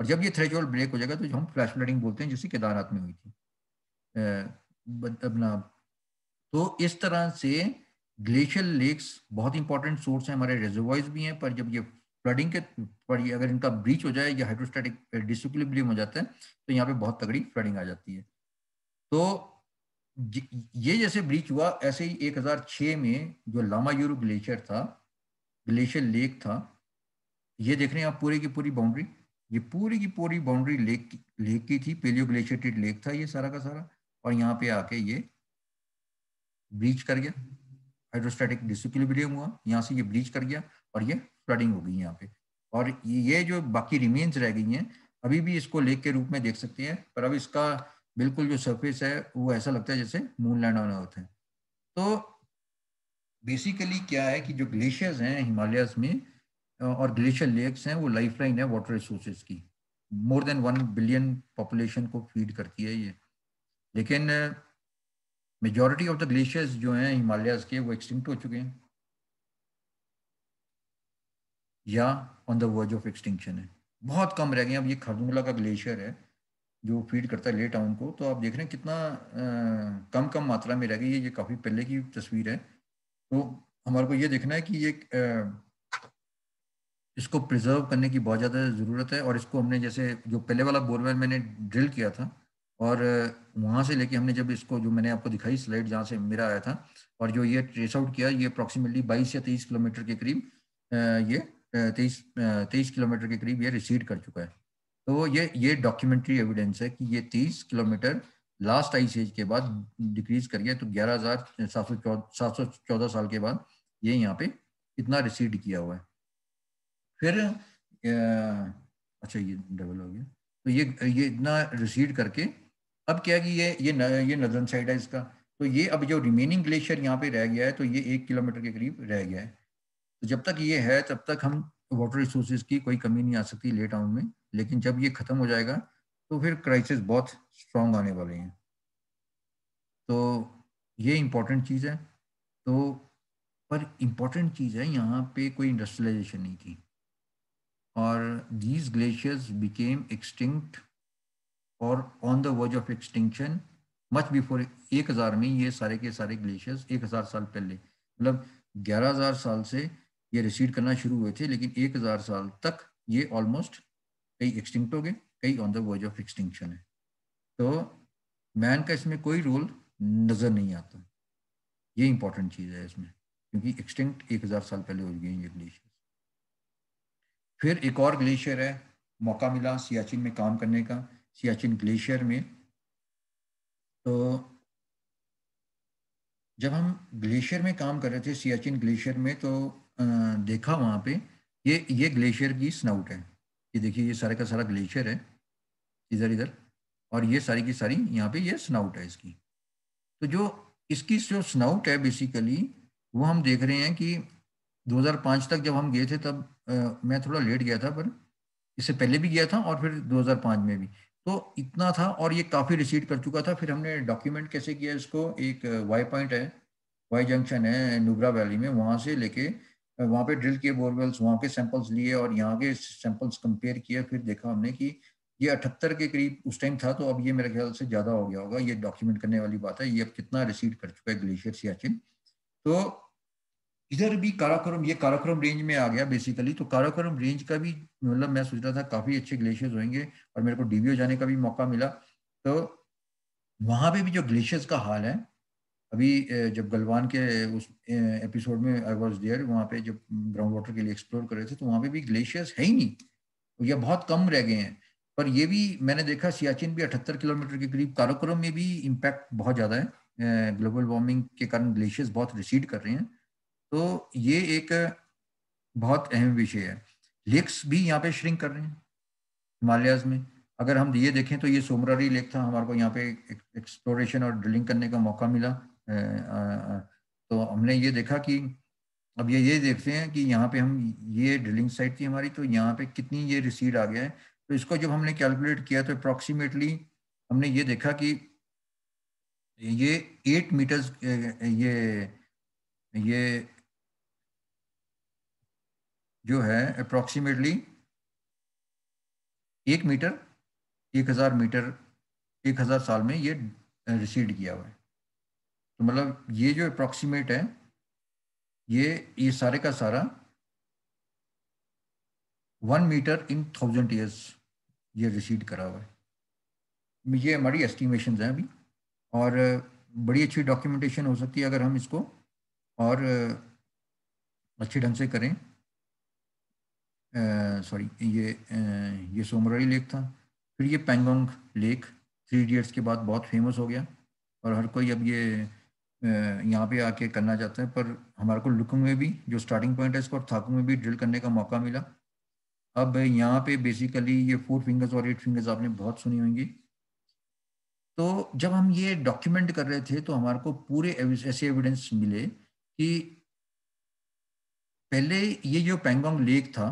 और जब ये थ्रेश ब्रेक हो जाएगा तो हम फ्लैश फ्लडिंग बोलते हैं जैसे केदारनाथ में हुई थी अपना तो इस तरह से ग्लेशियर लेक्स बहुत इंपॉर्टेंट सोर्स है हमारे रिजर्वाइज भी हैं पर जब ये फ्लडिंग के पड़ी अगर इनका ब्रीच हो जाए या हाइड्रोस्टैटिक डिसिक्विलिब्रियम हो जाता है तो यहाँ पे बहुत तगड़ी फ्लडिंग आ जाती है तो ये जैसे ब्रीच हुआ ऐसे ही 2006 में जो लामा यूरो ग्लेशियर था ग्लेशियर लेक था ये देख रहे हैं आप पूरी की पूरी बाउंड्री ये पूरी की पूरी बाउंड्री लेक की लेक की थी पेलियो ग्लेशियटेड लेक था ये सारा का सारा और यहाँ पे आके ये ब्रीच कर गया हाइड्रोस्टेटिक डिसिक्विलिब्रियम हुआ यहाँ से ये ब्रीच कर गया और ये फ्लडिंग हो गई यहाँ पे और ये जो बाकी रिमेन्स रह गई हैं अभी भी इसको लेक के रूप में देख सकते हैं पर अब इसका बिल्कुल जो सरफेस है वो ऐसा लगता है जैसे मून लैंड ऑन अर्थ है तो बेसिकली क्या है कि जो ग्लेशियर्स हैं हिमालयस में और ग्लेशियर लेक्स हैं वो लाइफ लाइन है वाटर रिसोर्सेज की more than one billion population को फीड करती है ये लेकिन मेजॉरिटी ऑफ द ग्लेशियर्स जो हैं हिमालयस के वो एक्सटिंक्ट हो चुके हैं या on the verge of extinction है बहुत कम रह गए अब ये खरदुंगला का ग्लेशियर है जो फीड करता है ले टाउन को तो आप देख रहे हैं कितना आ, कम कम मात्रा में रह गई ये, ये काफ़ी पहले की तस्वीर है तो हमारे को ये देखना है कि ये आ, इसको प्रिजर्व करने की बहुत ज़्यादा ज़रूरत है और इसको हमने जैसे जो पहले वाला बोरवेल मैंने ड्रिल किया था और वहाँ से लेके हमने जब इसको जो मैंने आपको दिखाई स्लाइड जहाँ से मेरा आया था और जो ये ट्रेस आउट किया ये अप्रॉक्सीमेटली बाईस या तेईस किलोमीटर के करीब ये तेईस तेईस किलोमीटर के करीब ये रिसीड कर चुका है तो ये ये डॉक्यूमेंट्री एविडेंस है कि ये तीस किलोमीटर लास्ट आइस एज के बाद डिक्रीज कर गया तो ग्यारह हजार सात सौ सात सौ चौदह साल के बाद ये यहाँ पे इतना रिसीड किया हुआ है फिर अच्छा ये डबल हो गया तो ये ये इतना रिसीड करके अब क्या कि ये ये न, ये नदर्न साइड है इसका तो ये अब जो रिमेनिंग ग्लेशियर यहाँ पे रह गया है तो ये एक किलोमीटर के करीब रह गया है तो जब तक ये है तब तक हम वाटर रिसोर्सेज की कोई कमी नहीं आ सकती लेट आउन में लेकिन जब ये खत्म हो जाएगा तो फिर क्राइसिस बहुत स्ट्रांग आने वाले हैं तो ये इम्पोर्टेंट चीज़ है तो पर इम्पोर्टेंट चीज़ है यहाँ पे कोई इंडस्ट्रियलाइजेशन नहीं थी और दीज ग्लेशियर्स बिकेम एक्सटिंक्ट और on the verge of extinction much before एक हज़ार में ये सारे के सारे ग्लेशियर्स एक हज़ार साल पहले मतलब ग्यारह हज़ार साल से ये रिसीड करना शुरू हुए थे लेकिन एक हजार साल तक ये ऑलमोस्ट कई एक्सटिंक्ट हो गए कई on the verge of extinction है तो मैन का इसमें कोई रोल नज़र नहीं आता ये इंपॉर्टेंट चीज़ है इसमें क्योंकि एक्सटिंक्ट एक हज़ार साल पहले हो गए ये ग्लेशियर फिर एक और ग्लेशियर है मौका मिला सियाचिन में काम करने का सियाचिन ग्लेशियर में तो जब हम ग्लेशियर में काम कर रहे थे सियाचिन ग्लेशियर में तो देखा वहाँ पे ये ये ग्लेशियर की स्नाउट है ये देखिए ये सारे का सारा ग्लेशियर है इधर इधर और ये सारी की सारी यहाँ पे ये स्नाउट है इसकी तो जो इसकी जो स्नाउट है बेसिकली वो हम देख रहे हैं कि 2005 तक जब हम गए थे तब आ, मैं थोड़ा लेट गया था पर इससे पहले भी गया था और फिर 2005 में भी तो इतना था और ये काफ़ी रिसीट कर चुका था फिर हमने डॉक्यूमेंट कैसे किया इसको एक वाई पॉइंट है वाई जंक्शन है नुब्रा वैली में वहाँ से लेके वहाँ पे ड्रिल किए बोरवेल्स वहाँ के सैंपल्स लिए और यहाँ के सैंपल्स कंपेयर किया फिर देखा हमने कि ये अठहत्तर के करीब उस टाइम था तो अब ये मेरे ख्याल से ज़्यादा हो गया होगा ये डॉक्यूमेंट करने वाली बात है ये अब कितना रिसीड कर चुका है ग्लेशियर सियाचिन तो इधर भी काराक्रम ये काराक्रम रेंज में आ गया बेसिकली तो काराक्रम रेंज का भी मतलब मैं सोच रहा था काफ़ी अच्छे ग्लेशियर्स होंगे और मेरे को डीबीओ जाने का भी मौका मिला तो वहाँ पे भी जो ग्लेशियर्स का हाल है अभी जब गलवान के उस एपिसोड में आई वॉज देयर वहाँ पे जब ग्राउंड वाटर के लिए एक्सप्लोर कर रहे थे तो वहाँ पे भी ग्लेशियर्स है ही नहीं या बहुत कम रह गए हैं पर ये भी मैंने देखा सियाचिन भी अठहत्तर किलोमीटर के करीब काराकोरम में भी इम्पैक्ट बहुत ज़्यादा है ग्लोबल वार्मिंग के कारण ग्लेशियर्स बहुत रिसीड कर रहे हैं तो ये एक बहुत अहम विषय है लेक्स भी यहाँ पे श्रिंक कर रहे हैं हिमालयाज में अगर हम ये देखें तो ये सोमरारी लेक था हमारे को यहाँ पे एक्सप्लोरेशन और ड्रिलिंग करने का मौका मिला तो हमने ये देखा कि अब ये ये देखते हैं कि यहाँ पे हम ये ड्रिलिंग साइट थी हमारी तो यहाँ पे कितनी ये रिसीड आ गया है तो इसको जब हमने कैलकुलेट किया तो अप्रोक्सीमेटली हमने ये देखा कि ये एट मीटर्स ये ये जो है अप्रोक्सीमेटली एक मीटर एक हज़ार मीटर एक हज़ार साल में ये रिसीड किया हुआ है तो मतलब ये जो अप्रॉक्सीमेट है ये ये सारे का सारा one metre in thousand years ये रिसीड करा हुआ है ये हमारी एस्टिमेशन हैं अभी और बड़ी अच्छी डॉक्यूमेंटेशन हो सकती है अगर हम इसको और अच्छे ढंग से करें सॉरी ये आ, ये सोमराई लेक था फिर ये पेंगोंग लेक थ्री इडियट्स के बाद बहुत फेमस हो गया और हर कोई अब ये यहाँ पे आके करना चाहते हैं पर हमारे को लुक में भी जो स्टार्टिंग पॉइंट है इसको और थाकू में भी ड्रिल करने का मौका मिला अब यहाँ पे बेसिकली ये फोर फिंगर्स और एट फिंगर्स आपने बहुत सुनी होंगी तो जब हम ये डॉक्यूमेंट कर रहे थे तो हमारे को पूरे ऐसे एविडेंस मिले कि पहले ये जो पेंगोंग लेक था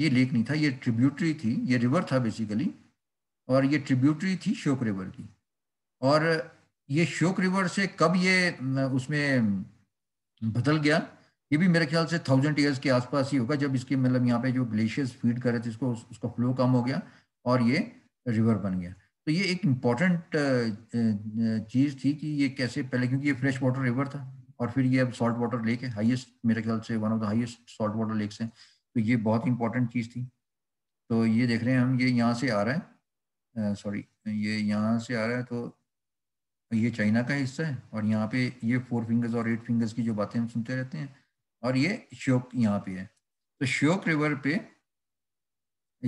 ये लेक नहीं था ये ट्रिब्यूटरी थी ये रिवर था बेसिकली और ये ट्रिब्यूटरी थी शोक रिवर की और ये श्योक रिवर से कब ये उसमें बदल गया ये भी मेरे ख्याल से थाउजेंड ईयर्स के आसपास ही होगा जब इसके मतलब यहाँ पे जो ग्लेशियर्स फीड कर रहे थे इसको उसका फ्लो कम हो गया और ये रिवर बन गया तो ये एक इम्पॉर्टेंट चीज़ थी कि ये कैसे पहले क्योंकि ये फ्रेश वाटर रिवर था और फिर ये अब सॉल्ट वाटर लेक है हाईएस्ट मेरे ख्याल से one of the highest salt water lakes हैं तो ये बहुत इंपॉर्टेंट चीज़ थी तो ये देख रहे हैं हम ये यहाँ से आ रहा है सॉरी ये यहाँ से आ रहा है तो ये चाइना का हिस्सा है और यहाँ पे ये फोर फिंगर्स और एट फिंगर्स की जो बातें हम सुनते रहते हैं और ये श्योक यहाँ पे है तो श्योक रिवर पे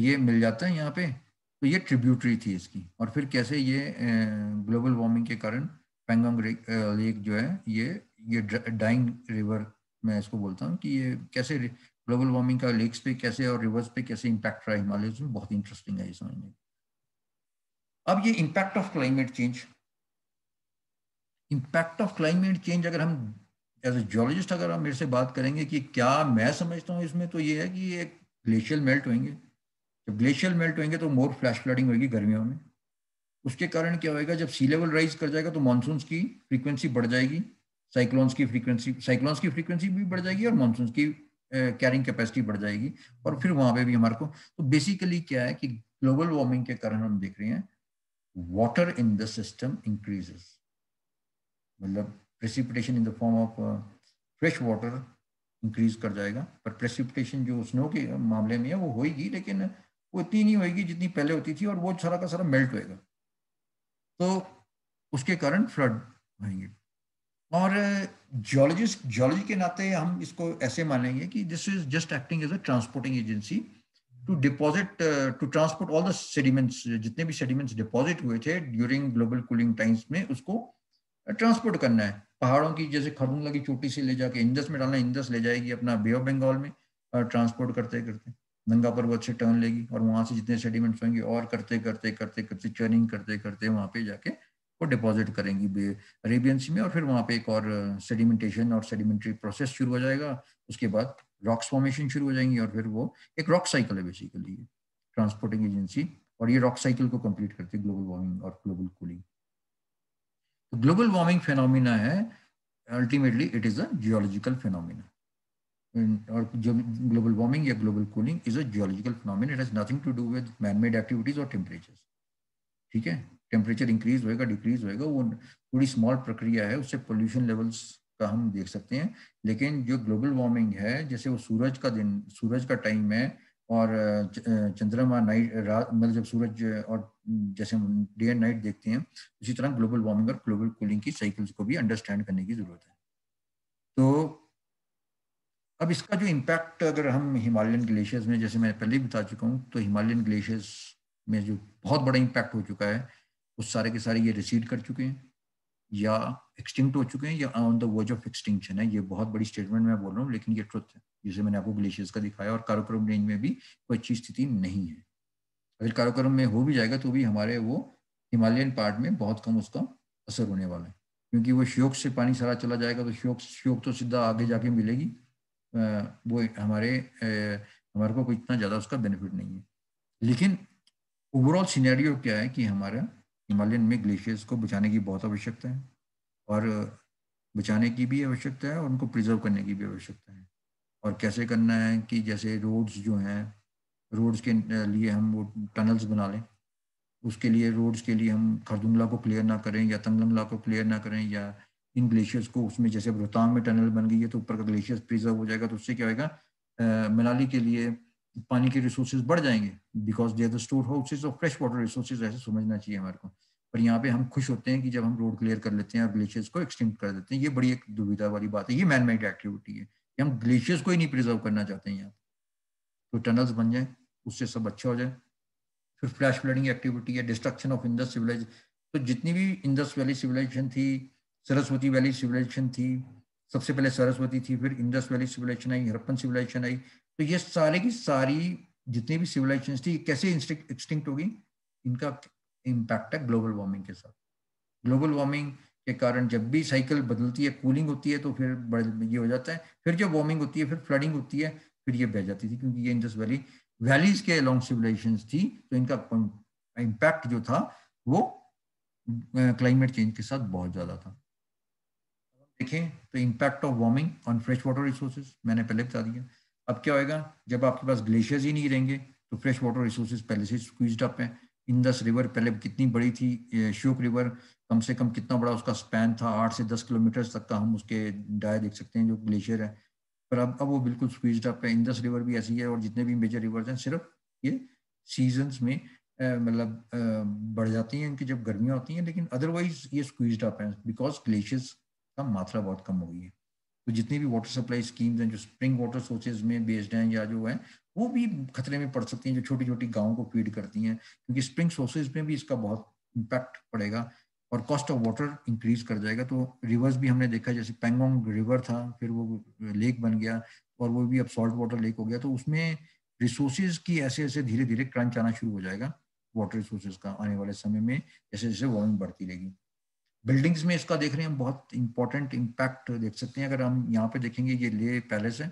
ये मिल जाता है यहाँ पे तो ये ट्रिब्यूटरी थी इसकी और फिर कैसे ये ग्लोबल वार्मिंग के कारण पेंगोंग लेक जो है ये ये डाइंग रिवर मैं इसको बोलता हूँ कि ये कैसे ग्लोबल वार्मिंग का लेक्स पे कैसे और रिवर्स पे कैसे इम्पैक्ट रहा हिमालय में बहुत इंटरेस्टिंग है ये समझने अब ये impact of climate change impact of climate change अगर हम एज ए जियोलॉजिस्ट अगर हम मेरे से बात करेंगे कि क्या मैं समझता हूँ इसमें तो ये है कि एक ग्लेशियल मेल्ट होंगे जब ग्लेशियल मेल्ट होंगे तो मोर फ्लैश फ्लडिंग होगी गर्मियों में उसके कारण क्या होगा जब सी लेवल राइज कर जाएगा तो मानसून की फ्रीक्वेंसी बढ़ जाएगी साइक्लोन्स की फ्रीक्वेंसी साइक्लोन्स की फ्रीक्वेंसी भी बढ़ जाएगी और मानसून की कैरिंग कैपेसिटी बढ़ जाएगी और फिर वहां पे भी हमारे को तो बेसिकली क्या है कि ग्लोबल वार्मिंग के कारण हम देख रहे हैं water in the system increases मतलब precipitation in the form of fresh water increase कर जाएगा पर प्रेसिपिटेशन जो स्नो के मामले में है वो होएगी लेकिन वो इतनी नहीं होएगी जितनी पहले होती थी और वो सारा का सारा मेल्ट होएगा तो उसके कारण फ्लड आएंगे और जियोलॉजिस्ट uh, जियोलॉजी के नाते हम इसको ऐसे मानेंगे कि this is just acting as a transporting agency to deposit to transport all the sediments जितने भी सेडिमेंट्स डिपॉजिट हुए थे ड्यूरिंग ग्लोबल कूलिंग टाइम्स में उसको ट्रांसपोर्ट करना है पहाड़ों की जैसे खरबुंगला की चोटी से ले जाके इंदस में डालना इंदस ले जाएगी अपना बे ऑफ बंगाल में और ट्रांसपोर्ट करते करते नंगा पर्वत से टर्न लेगी और वहां से जितने सेडिमेंट्स होंगे और करते करते करते करते चर्निंग करते करते वहां पे जाके वो डिपॉजिट करेंगी अरेबियन सी में और फिर वहाँ पे एक और सेडिमेंटेशन और सेडिमेंट्री प्रोसेस शुरू हो जाएगा उसके बाद रॉक्स फॉर्मेशन शुरू हो जाएंगी और फिर वो एक रॉक साइकिल है बेसिकली ट्रांसपोर्टिंग एजेंसी और ये रॉक साइकिल को कंप्लीट करती है ग्लोबल वार्मिंग और global cooling global warming phenomena है ultimately it is a geological phenomena और ग्लोबल वार्मिंग या global cooling is a geological phenomena it has nothing to do with man made activities और temperature ठीक है temperature increase होएगा decrease होएगा वो थोड़ी स्मॉल प्रक्रिया है उससे पोल्यूशन लेवल्स का हम देख सकते हैं लेकिन जो ग्लोबल वार्मिंग है जैसे वो सूरज का दिन सूरज का टाइम है और चंद्रमा नाइट रात मतलब जब सूरज और जैसे हम डे एंड नाइट देखते हैं उसी तरह ग्लोबल वार्मिंग और ग्लोबल कूलिंग की साइकिल्स को भी अंडरस्टैंड करने की ज़रूरत है तो अब इसका जो इम्पैक्ट अगर हम हिमालयन ग्लेशियर्स में जैसे मैं पहले भी बता चुका हूँ तो हिमालयन ग्लेशियर्स में जो बहुत बड़ा इम्पैक्ट हो चुका है उस सारे के सारे ये रिसीड कर चुके हैं या एक्सटिंक्ट हो चुके हैं या on the verge of extinction है ये बहुत बड़ी स्टेटमेंट मैं बोल रहा हूँ लेकिन ये ट्रुथ है जिसे मैंने आपको ग्लेशियर्स का दिखाया और कारोक्रम रेंज में भी कोई अच्छी स्थिति नहीं है अगर कारोक्रम में हो भी जाएगा तो भी हमारे वो हिमालयन पार्ट में बहुत कम उसका असर होने वाला है क्योंकि वो श्योक से पानी सारा चला जाएगा तो श्योक श्योक तो सीधा आगे जाके मिलेगी वो हमारे हमारे को कोई इतना ज़्यादा उसका बेनिफिट नहीं है लेकिन ओवरऑल सीनैरियो क्या है कि हमारा हिमालयन में ग्लेशियर्स को बचाने की बहुत आवश्यकता है और बचाने की भी आवश्यकता है और उनको प्रिजर्व करने की भी आवश्यकता है और कैसे करना है कि जैसे रोड्स जो हैं रोड्स के लिए हम वो टनल्स बना लें उसके लिए रोड्स के लिए हम खरदुंगला को क्लियर ना करें या तंगलमला को क्लियर ना करें या इन ग्लेशियर्स को उसमें जैसे रोहतांग में टनल बन गई है तो ऊपर का ग्लेशियर प्रिजर्व हो जाएगा तो उससे क्या होगा मनाली के लिए पानी के रिसोर्सेज बढ़ जाएंगे because they are the store houses of fresh water resources ऐसे समझना चाहिए हमारे को पर यहाँ पे हम खुश होते हैं कि जब हम रोड क्लियर कर लेते हैं और ग्लेशियर्स को एक्सटेंड कर देते हैं ये बड़ी एक दुविधा वाली बात है ये मैन मेड एक्टिविटी है कि हम ग्लेशियर्स को ही नहीं प्रिजर्व करना चाहते हैं यहाँ तो टनल्स बन जाए उससे सब अच्छा हो जाए फिर फ्लैश फ्लडिंग एक्टिविटी है डिस्ट्रक्शन ऑफ इंडस सिविलाइज तो जितनी भी इंडस वैली सिविलाइजेशन थी सरस्वती वैली सिविलाइजेशन थी सबसे पहले सरस्वती थी फिर इंडस वैली सिविलाइजेशन आई हरप्पन सिविलाइजेशन आई तो ये सारे की सारी जितनी भी सिविलाइजेशन थी कैसे एक्सटिंक्ट होगी इनका इम्पैक्ट है ग्लोबल वार्मिंग के साथ ग्लोबल वार्मिंग के कारण जब भी साइकिल बदलती है कूलिंग होती है तो फिर ये हो जाता है फिर जब वार्मिंग होती है फिर फ्लडिंग होती है फिर ये बह जाती थी क्योंकि ये इंडस वैली वैलीज के अलॉन्ग सिविलाइजेशन थी तो इनका इम्पैक्ट जो था वो क्लाइमेट चेंज के साथ बहुत ज़्यादा था देखें तो impact of warming on fresh water resources मैंने पहले बता दिया अब क्या होएगा जब आपके पास ग्लेशियर्स ही नहीं रहेंगे तो फ्रेश वाटर रिसोर्सेज पहले से स्क्वीज अप है इंदस रिवर पहले कितनी बड़ी थी श्योक रिवर कम से कम कितना बड़ा उसका स्पैन था आठ से दस किलोमीटर तक का हम उसके डाय देख सकते हैं जो ग्लेशियर है पर अब अब वो बिल्कुल स्क्वीज अप है इंदस रिवर भी ऐसी है और जितने भी मेजर रिवर्स हैं सिर्फ ये सीजन्स में मतलब बढ़ जाती हैं इनकी जब गर्मियाँ होती हैं लेकिन अदरवाइज ये स्क्वीज अप है बिकॉज ग्लेशियर्स का मात्रा बहुत कम हो गई है तो जितनी भी वाटर सप्लाई स्कीम्स हैं जो स्प्रिंग वाटर सोर्सेज में बेस्ड हैं या जो है वो भी खतरे में पड़ सकती हैं जो छोटी छोटी गाँव को फीड करती हैं क्योंकि स्प्रिंग सोर्सेज में भी इसका बहुत इम्पैक्ट पड़ेगा और कॉस्ट ऑफ वाटर इंक्रीज कर जाएगा तो रिवर्स भी हमने देखा जैसे पेंगोंग रिवर था फिर वो लेक बन गया और वो भी अब सॉल्ट वाटर लेक हो गया तो उसमें रिसोर्सेज की ऐसे ऐसे धीरे धीरे क्रंच आना शुरू हो जाएगा वाटर रिसोर्सेज का आने वाले समय में जैसे जैसे वार्मिंग बढ़ती रहेगी बिल्डिंग्स में इसका देख रहे हैं हम बहुत इंपॉर्टेंट इम्पैक्ट देख सकते हैं अगर हम यहाँ पे देखेंगे ये ले पैलेस है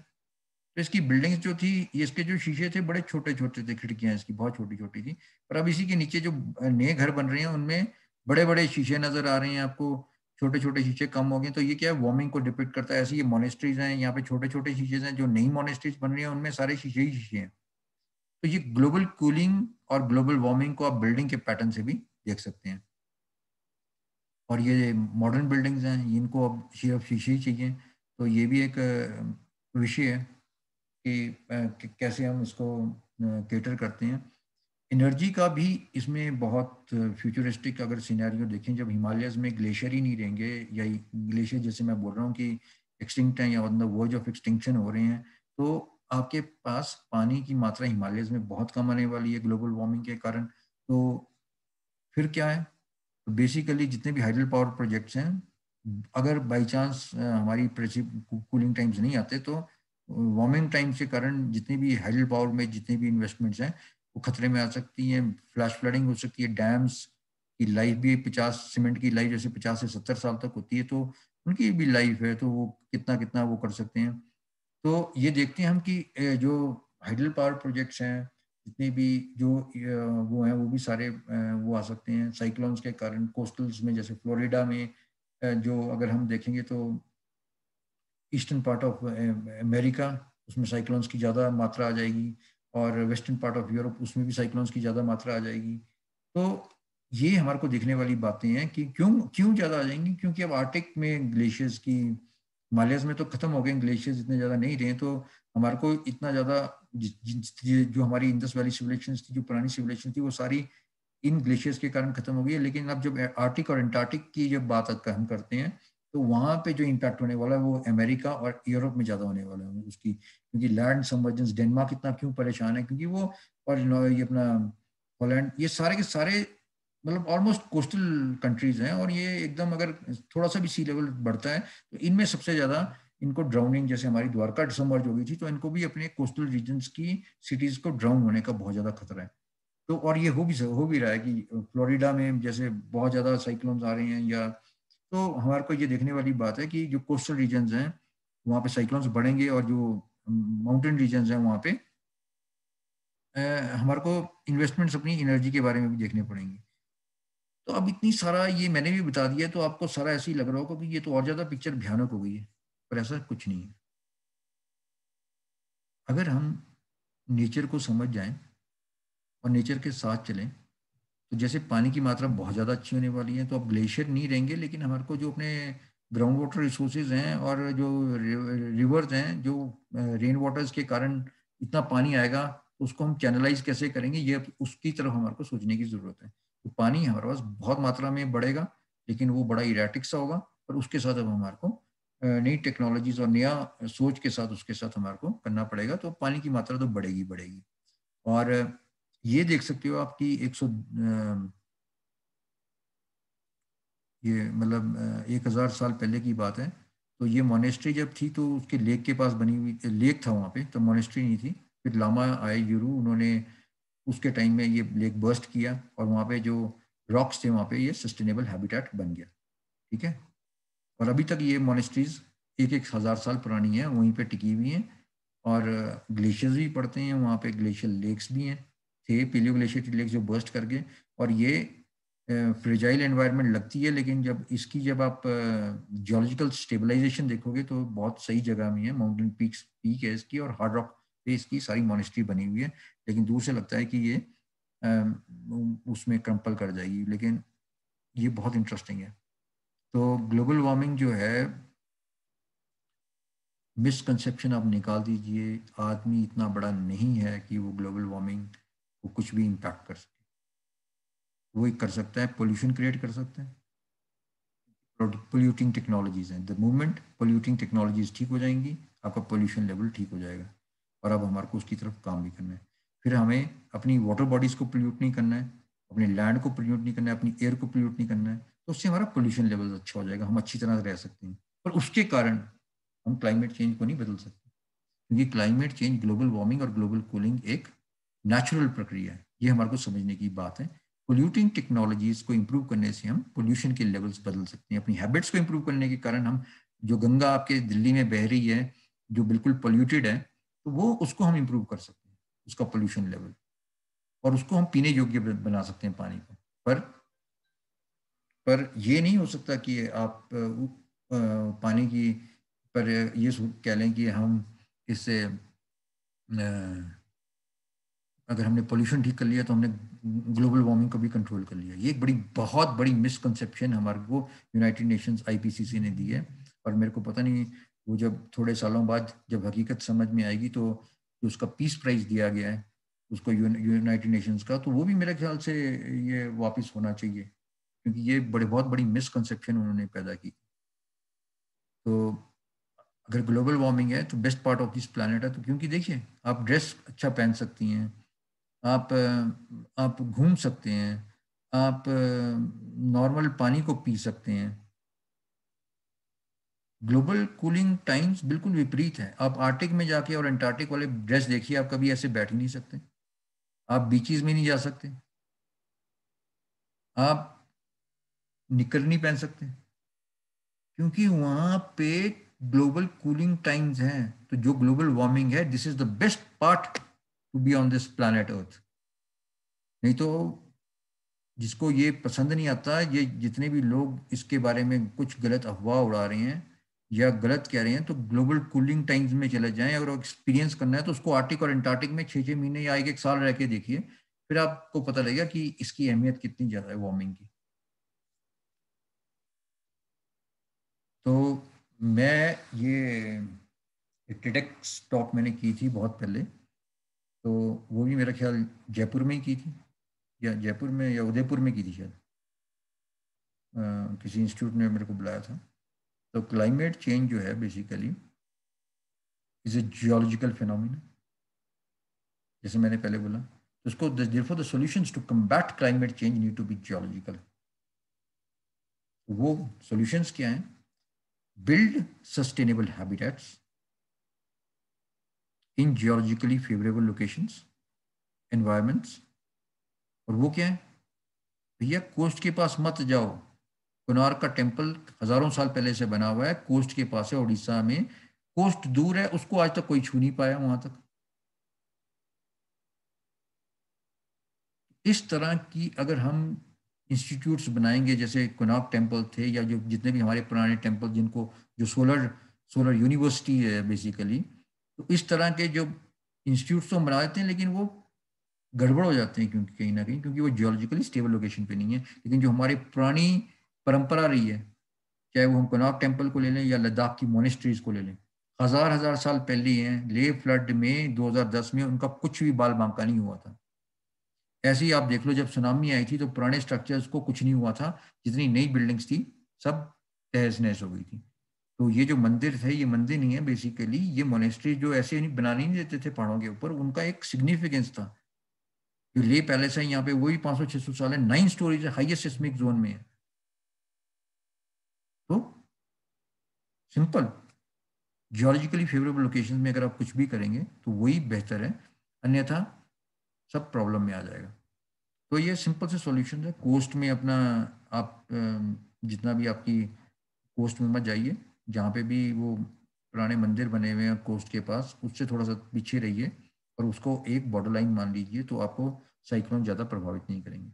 तो इसकी बिल्डिंग्स जो थी इसके जो शीशे थे बड़े छोटे छोटे थे खिड़कियां इसकी बहुत छोटी छोटी थी पर अब इसी के नीचे जो नए घर बन रहे हैं उनमें बड़े बड़े शीशे नजर आ रहे हैं आपको छोटे छोटे शीशे कम हो गए तो ये क्या है वार्मिंग को डिपेंड करता है ऐसी ये मोनेस्ट्रीज हैं यहाँ पे छोटे छोटे शीशे हैं जो नई मोनेस्ट्रीज बन रही है उनमें सारे शीशे ही शीशे हैं तो ये ग्लोबल कूलिंग और ग्लोबल वार्मिंग को आप बिल्डिंग के पैटर्न से भी देख सकते हैं और ये मॉडर्न बिल्डिंग्स हैं इनको अब सिर्फ शीशे ही चाहिए तो ये भी एक विषय है कि कैसे हम इसको केटर करते हैं एनर्जी का भी इसमें बहुत फ्यूचरिस्टिक अगर सीनारियों देखें जब हिमालयस में ग्लेशियर ही नहीं रहेंगे या ग्लेशियर जैसे मैं बोल रहा हूँ कि एक्सटिंक्ट हैं या on the verge of extinction हो रहे हैं तो आपके पास पानी की मात्रा हिमालयस में बहुत कम आने वाली है ग्लोबल वार्मिंग के कारण तो फिर क्या है तो बेसिकली जितने भी हाइड्रल पावर प्रोजेक्ट्स हैं अगर बाई चांस हमारी कूलिंग टाइम्स नहीं आते तो वार्मिंग टाइम्स के कारण जितने भी हाइड्रल पावर में जितने भी इन्वेस्टमेंट्स हैं वो खतरे में आ सकती हैं फ्लैश फ्लडिंग हो सकती है डैम्स की लाइफ भी पचास सीमेंट की लाइफ जैसे पचास से सत्तर साल तक होती है तो उनकी भी लाइफ है तो वो कितना कितना वो कर सकते हैं तो ये देखते हैं हम कि जो हाइड्रल पावर प्रोजेक्ट्स हैं जितने भी जो वो हैं वो भी सारे वो आ सकते हैं साइक्लोन्स के कारण कोस्टल्स में जैसे फ्लोरिडा में जो अगर हम देखेंगे तो ईस्टर्न पार्ट ऑफ अमेरिका उसमें साइक्लोन्स की ज़्यादा मात्रा आ जाएगी और वेस्टर्न पार्ट ऑफ यूरोप उसमें भी साइक्लोन्स की ज़्यादा मात्रा आ जाएगी तो ये हमारे को देखने वाली बातें हैं कि क्यों क्यों ज़्यादा आ जाएंगी क्योंकि अब आर्टिक में ग्लेशियर्स की हिमालयस में तो खत्म हो गए ग्लेशियर्स इतने ज़्यादा नहीं रहे तो हमारे को इतना ज़्यादा जो हमारी इंदस वैली सिविलेशन थी जो पुरानी सिविलेशन थी वो सारी इन ग्लेशियर्स के कारण खत्म हो गई है लेकिन अब जब आर्टिक और एंटार्टिक की जब बात हम करते हैं तो वहाँ पे जो इम्पैक्ट होने वाला है वो अमेरिका और यूरोप में ज़्यादा होने वाला है उसकी क्योंकि लैंड समर्जेंस डेनमार्क इतना क्यों परेशान है क्योंकि वो और ये अपना हॉलैंड ये सारे के सारे मतलब ऑलमोस्ट कोस्टल कंट्रीज हैं और ये एकदम अगर थोड़ा सा भी सी लेवल बढ़ता है तो इनमें सबसे ज़्यादा इनको ड्राउनिंग जैसे हमारी द्वारका डिसम्बर्ज हो गई थी तो इनको भी अपने कोस्टल रीजन की सिटीज को ड्राउन होने का बहुत ज्यादा खतरा है तो और ये हो भी हो भी रहा है कि फ्लोरिडा में जैसे बहुत ज्यादा साइक्लोन्स आ रहे हैं या तो हमारे को ये देखने वाली बात है कि जो कोस्टल रीजन हैं वहाँ पे साइक्लोन्स बढ़ेंगे और जो माउंटेन रीजन हैं वहाँ पे हमारे को इन्वेस्टमेंट्स अपनी एनर्जी के बारे में भी देखने पड़ेंगे तो अब इतनी सारा ये मैंने भी बता दिया तो आपको सारा ऐसे ही लग रहा होगा कि ये तो और ज़्यादा पिक्चर भयानक हो गई है पर ऐसा कुछ नहीं है अगर हम नेचर को समझ जाएं और नेचर के साथ चलें तो जैसे पानी की मात्रा बहुत ज़्यादा अच्छी होने वाली है तो अब ग्लेशियर नहीं रहेंगे लेकिन हमारे को जो अपने ग्राउंड वाटर रिसोर्सेज हैं और जो रिवर्स हैं जो रेन वाटर्स के कारण इतना पानी आएगा उसको हम चैनलाइज कैसे करेंगे ये उसकी तरफ हमारे को सोचने की ज़रूरत है तो पानी हमारे पास बहुत मात्रा में बढ़ेगा लेकिन वो बड़ा इराटिक सा होगा और उसके साथ अब हमारे को नई टेक्नोलॉजीज और नया सोच के साथ उसके साथ हमारे को करना पड़ेगा तो पानी की मात्रा तो बढ़ेगी बढ़ेगी और ये देख सकते हो आपकी एक सौ ये मतलब एक हज़ार साल पहले की बात है तो ये मोनेस्ट्री जब थी तो उसके लेक के पास बनी हुई लेक था वहाँ पे तो मोनेस्ट्री नहीं थी फिर लामा आए यूरू उन्होंने उसके टाइम में ये लेक बर्स्ट किया और वहाँ पे जो रॉक्स थे वहाँ पे ये सस्टेनेबल हैबिटेट बन गया ठीक है और अभी तक ये मोनेस्ट्रीज एक एक हज़ार साल पुरानी है वहीं पे टिकी हुई हैं और ग्लेशियर्स uh, भी पड़ते हैं वहाँ पे ग्लेशियर लेक्स भी हैं थे पीलियो ग्लेशियर लेक जो बर्स्ट करके और ये फ्रिजाइल uh, एनवायरनमेंट लगती है लेकिन जब इसकी जब आप जियोलॉजिकल uh, स्टेबलाइजेशन देखोगे तो बहुत सही जगह में है माउंटेन पीक पीक है इसकी और हार्ड रॉक पे इसकी सारी मोनेस्ट्री बनी हुई है लेकिन दूर से लगता है कि ये um, उसमें क्रम्पल कर जाएगी लेकिन ये बहुत इंटरेस्टिंग है तो ग्लोबल वार्मिंग जो है मिसकंसेप्शन आप निकाल दीजिए आदमी इतना बड़ा नहीं है कि वो ग्लोबल वार्मिंग को कुछ भी इम्पैक्ट कर सके वो एक कर सकता है पोल्यूशन क्रिएट कर सकता है पोल्यूटिंग टेक्नोलॉजीज हैं द मूवमेंट पोल्यूटिंग टेक्नोलॉजीज ठीक हो जाएंगी आपका पोल्यूशन लेवल ठीक हो जाएगा और अब हमारे को उसकी तरफ काम भी करना है फिर हमें अपनी वाटर बॉडीज़ को पोल्यूट नहीं करना है अपने लैंड को पोल्यूट नहीं करना है अपनी एयर को पोल्यूट नहीं करना है तो उससे हमारा पोल्यूशन लेवल अच्छा हो जाएगा हम अच्छी तरह से रह सकते हैं पर उसके कारण हम क्लाइमेट चेंज को नहीं बदल सकते क्योंकि क्लाइमेट चेंज ग्लोबल वार्मिंग और ग्लोबल कूलिंग एक नेचुरल प्रक्रिया है ये हमारे को समझने की बात है पोल्यूटिंग टेक्नोलॉजीज को इम्प्रूव करने से हम पोल्यूशन के लेवल्स बदल सकते हैं अपनी हैबिट्स को इम्प्रूव करने के कारण हम जो गंगा आपके दिल्ली में बह रही है जो बिल्कुल पोल्यूटेड है तो वो उसको हम इम्प्रूव कर सकते हैं उसका पोल्यूशन लेवल और उसको हम पीने योग्य बना सकते हैं पानी को पर पर ये नहीं हो सकता कि आप पानी की पर ये कह लें कि हम इससे अगर हमने पोल्यूशन ठीक कर लिया तो हमने ग्लोबल वार्मिंग को भी कंट्रोल कर लिया ये एक बड़ी बहुत बड़ी मिसकनसेप्शन हमारे को यूनाइटेड नेशंस आईपीसीसी ने दी है और मेरे को पता नहीं वो जब थोड़े सालों बाद जब हकीकत समझ में आएगी तो जो उसका पीस प्राइज दिया गया है उसको यूनाइटेड नेशंस का तो वो भी मेरे ख्याल से ये वापस होना चाहिए क्योंकि ये बड़े बहुत बड़ी मिसकनसेप्शन उन्होंने पैदा की तो अगर ग्लोबल वार्मिंग है तो best part of this planet है तो क्योंकि देखिए आप ड्रेस अच्छा पहन सकती हैं आप आप घूम सकते हैं आप नॉर्मल पानी को पी सकते हैं ग्लोबल कूलिंग टाइम्स बिल्कुल विपरीत है आप आर्टिक में जाके और एंटार्टिक वाले ड्रेस देखिए आप कभी ऐसे बैठ ही नहीं सकते आप बीचेस में नहीं जा सकते आप निकर नहीं पहन सकते क्योंकि वहां पे ग्लोबल कूलिंग टाइम्स हैं तो जो ग्लोबल वार्मिंग है this is the best part to be on this planet earth नहीं तो जिसको ये पसंद नहीं आता ये जितने भी लोग इसके बारे में कुछ गलत अफवाह उड़ा रहे हैं या गलत कह रहे हैं तो ग्लोबल कूलिंग टाइम्स में चले जाएं अगर एक्सपीरियंस करना है तो उसको आर्टिक और एंटार्टिक में छः छः महीने या एक एक साल रह के देखिए फिर आपको पता लगेगा कि इसकी अहमियत कितनी ज़्यादा है वार्मिंग की तो मैं ये टेडेक्स टॉक मैंने की थी बहुत पहले तो वो भी मेरा ख्याल जयपुर में ही की थी या जयपुर में या उदयपुर में की थी शायद किसी इंस्टीट्यूट ने मेरे को बुलाया था तो क्लाइमेट चेंज जो है basically is a geological phenomena जैसे मैंने पहले बोला तो उसको therefore the solution to combat climate change need to be geological वो सोल्यूशंस क्या हैं build sustainable habitats in geologically favourable locations environments और वो क्या है भैया कोस्ट के पास मत जाओ कुनार का टेम्पल हजारों साल पहले से बना हुआ है कोस्ट के पास है उड़ीसा में कोस्ट दूर है उसको आज तक कोई छू नहीं पाया वहां तक इस तरह की अगर हम इंस्टीट्यूट्स बनाएंगे जैसे कोनाक टेम्पल थे या जो जितने भी हमारे पुराने टेम्पल जिनको जो सोलर सोलर यूनिवर्सिटी है बेसिकली तो इस तरह के जो इंस्टीट्यूट्स तो हम बना देते हैं लेकिन वो गड़बड़ हो जाते हैं क्योंकि कहीं ना कहीं क्योंकि वो जियोलॉजिकली स्टेबल लोकेशन पे नहीं है लेकिन जो हमारी पुरानी परंपरा रही है चाहे वो हम कनाक टेम्पल को ले लें या लद्दाख की मोनिस्ट्रीज को ले लें हज़ार हज़ार साल पहले हैं ले फ्लड में 2010 में उनका कुछ भी बाल बांका नहीं हुआ था ऐसे ही आप देख लो जब सुनामी आई थी तो पुराने स्ट्रक्चर्स को कुछ नहीं हुआ था जितनी नई बिल्डिंग्स थी सब तहस नहस हो गई थी तो ये जो मंदिर थे ये मंदिर नहीं है बेसिकली ये मोनेस्ट्री जो ऐसे नहीं बनाने नहीं देते थे पहाड़ों के ऊपर उनका एक सिग्निफिकेंस था जो ले पैलेस है यहाँ पे वही पांच सौ छह सौ साल है nine stories highest seismic zone में है तो सिंपल जियोलॉजिकली फेवरेबल लोकेशन में अगर आप कुछ भी करेंगे तो वही बेहतर है अन्यथा सब प्रॉब्लम में आ जाएगा तो ये सिंपल से सॉल्यूशन है कोस्ट में अपना आप जितना भी आपकी कोस्ट में मत जाइए जहाँ पे भी वो पुराने मंदिर बने हुए हैं कोस्ट के पास उससे थोड़ा सा पीछे रहिए और उसको एक बॉर्डर लाइन मान लीजिए तो आपको साइक्लोन ज़्यादा प्रभावित नहीं करेंगे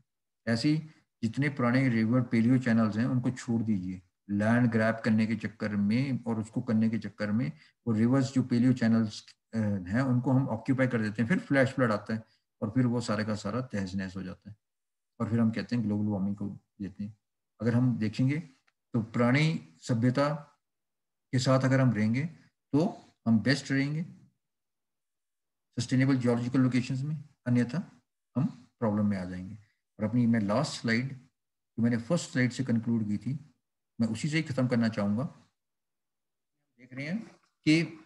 ऐसी जितने पुराने रिवर पेलियो चैनल्स हैं उनको छोड़ दीजिए लैंड ग्रैप करने के चक्कर में और उसको करने के चक्कर में वो रिवर्स जो पेलियो चैनल्स हैं उनको हम ऑक्यूपाई कर देते हैं फिर फ्लैश फ्लड आता है और फिर वो सारे का सारा तहज नहस हो जाता है और फिर हम कहते हैं ग्लोबल वार्मिंग को देते हैं अगर हम देखेंगे तो पुरानी सभ्यता के साथ अगर हम रहेंगे तो हम बेस्ट रहेंगे सस्टेनेबल जियोलॉजिकल लोकेशन में अन्यथा हम प्रॉब्लम में आ जाएंगे और अपनी मैं लास्ट स्लाइड जो मैंने फर्स्ट स्लाइड से कंक्लूड की थी मैं उसी से ही ख़त्म करना चाहूँगा देख रहे हैं कि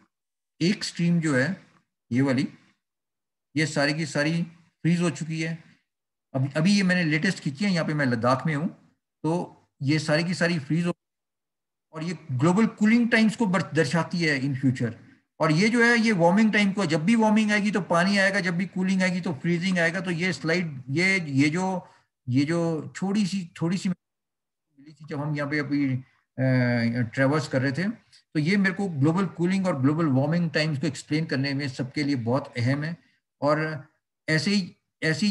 एक स्ट्रीम जो है ये वाली ये सारी की सारी फ्रीज हो चुकी है अभी अभी ये मैंने लेटेस्ट खींची है यहाँ पे मैं लद्दाख में हूँ तो ये सारी की सारी फ्रीज हो और ये ग्लोबल कूलिंग टाइम्स को दर्शाती है इन फ्यूचर और ये जो है ये वार्मिंग टाइम को जब भी वार्मिंग आएगी तो पानी आएगा जब भी कूलिंग आएगी तो फ्रीजिंग आएगा तो ये स्लाइड ये ये जो ये जो छोटी सी थोड़ी सी मिली थी जब हम यहाँ पे अभी ट्रेवल्स कर रहे थे तो ये मेरे को ग्लोबल कूलिंग और ग्लोबल वार्मिंग टाइम्स को एक्सप्लेन करने में सबके लिए बहुत अहम है और ऐसे ही ऐसी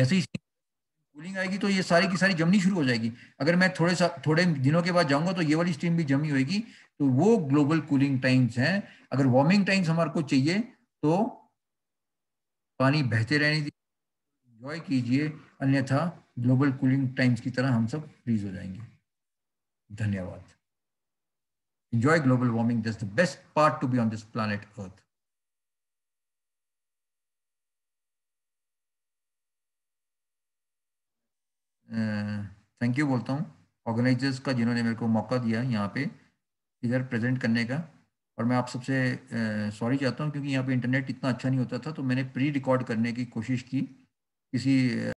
ऐसी कूलिंग आएगी तो ये सारी की सारी जमनी शुरू हो जाएगी अगर मैं थोड़े सा थोड़े दिनों के बाद जाऊंगा तो ये वाली स्टीम भी जमी होगी तो वो ग्लोबल कूलिंग टाइम्स हैं अगर वार्मिंग टाइम्स हमारे को चाहिए तो पानी बहते रहने दीजिए कीजिए अन्यथा ग्लोबल कूलिंग टाइम्स की तरह हम सब फ्रीज हो जाएंगे धन्यवाद enjoy global warming that's the best part to be on this planet earth thank uh, you बोलता हूँ ऑर्गेनाइजर्स का जिन्होंने मेरे को मौका दिया यहाँ पे इधर प्रेजेंट करने का और मैं आप सबसे सॉरी uh, चाहता हूँ क्योंकि यहाँ पे इंटरनेट इतना अच्छा नहीं होता था तो मैंने प्री रिकॉर्ड करने की कोशिश की किसी uh,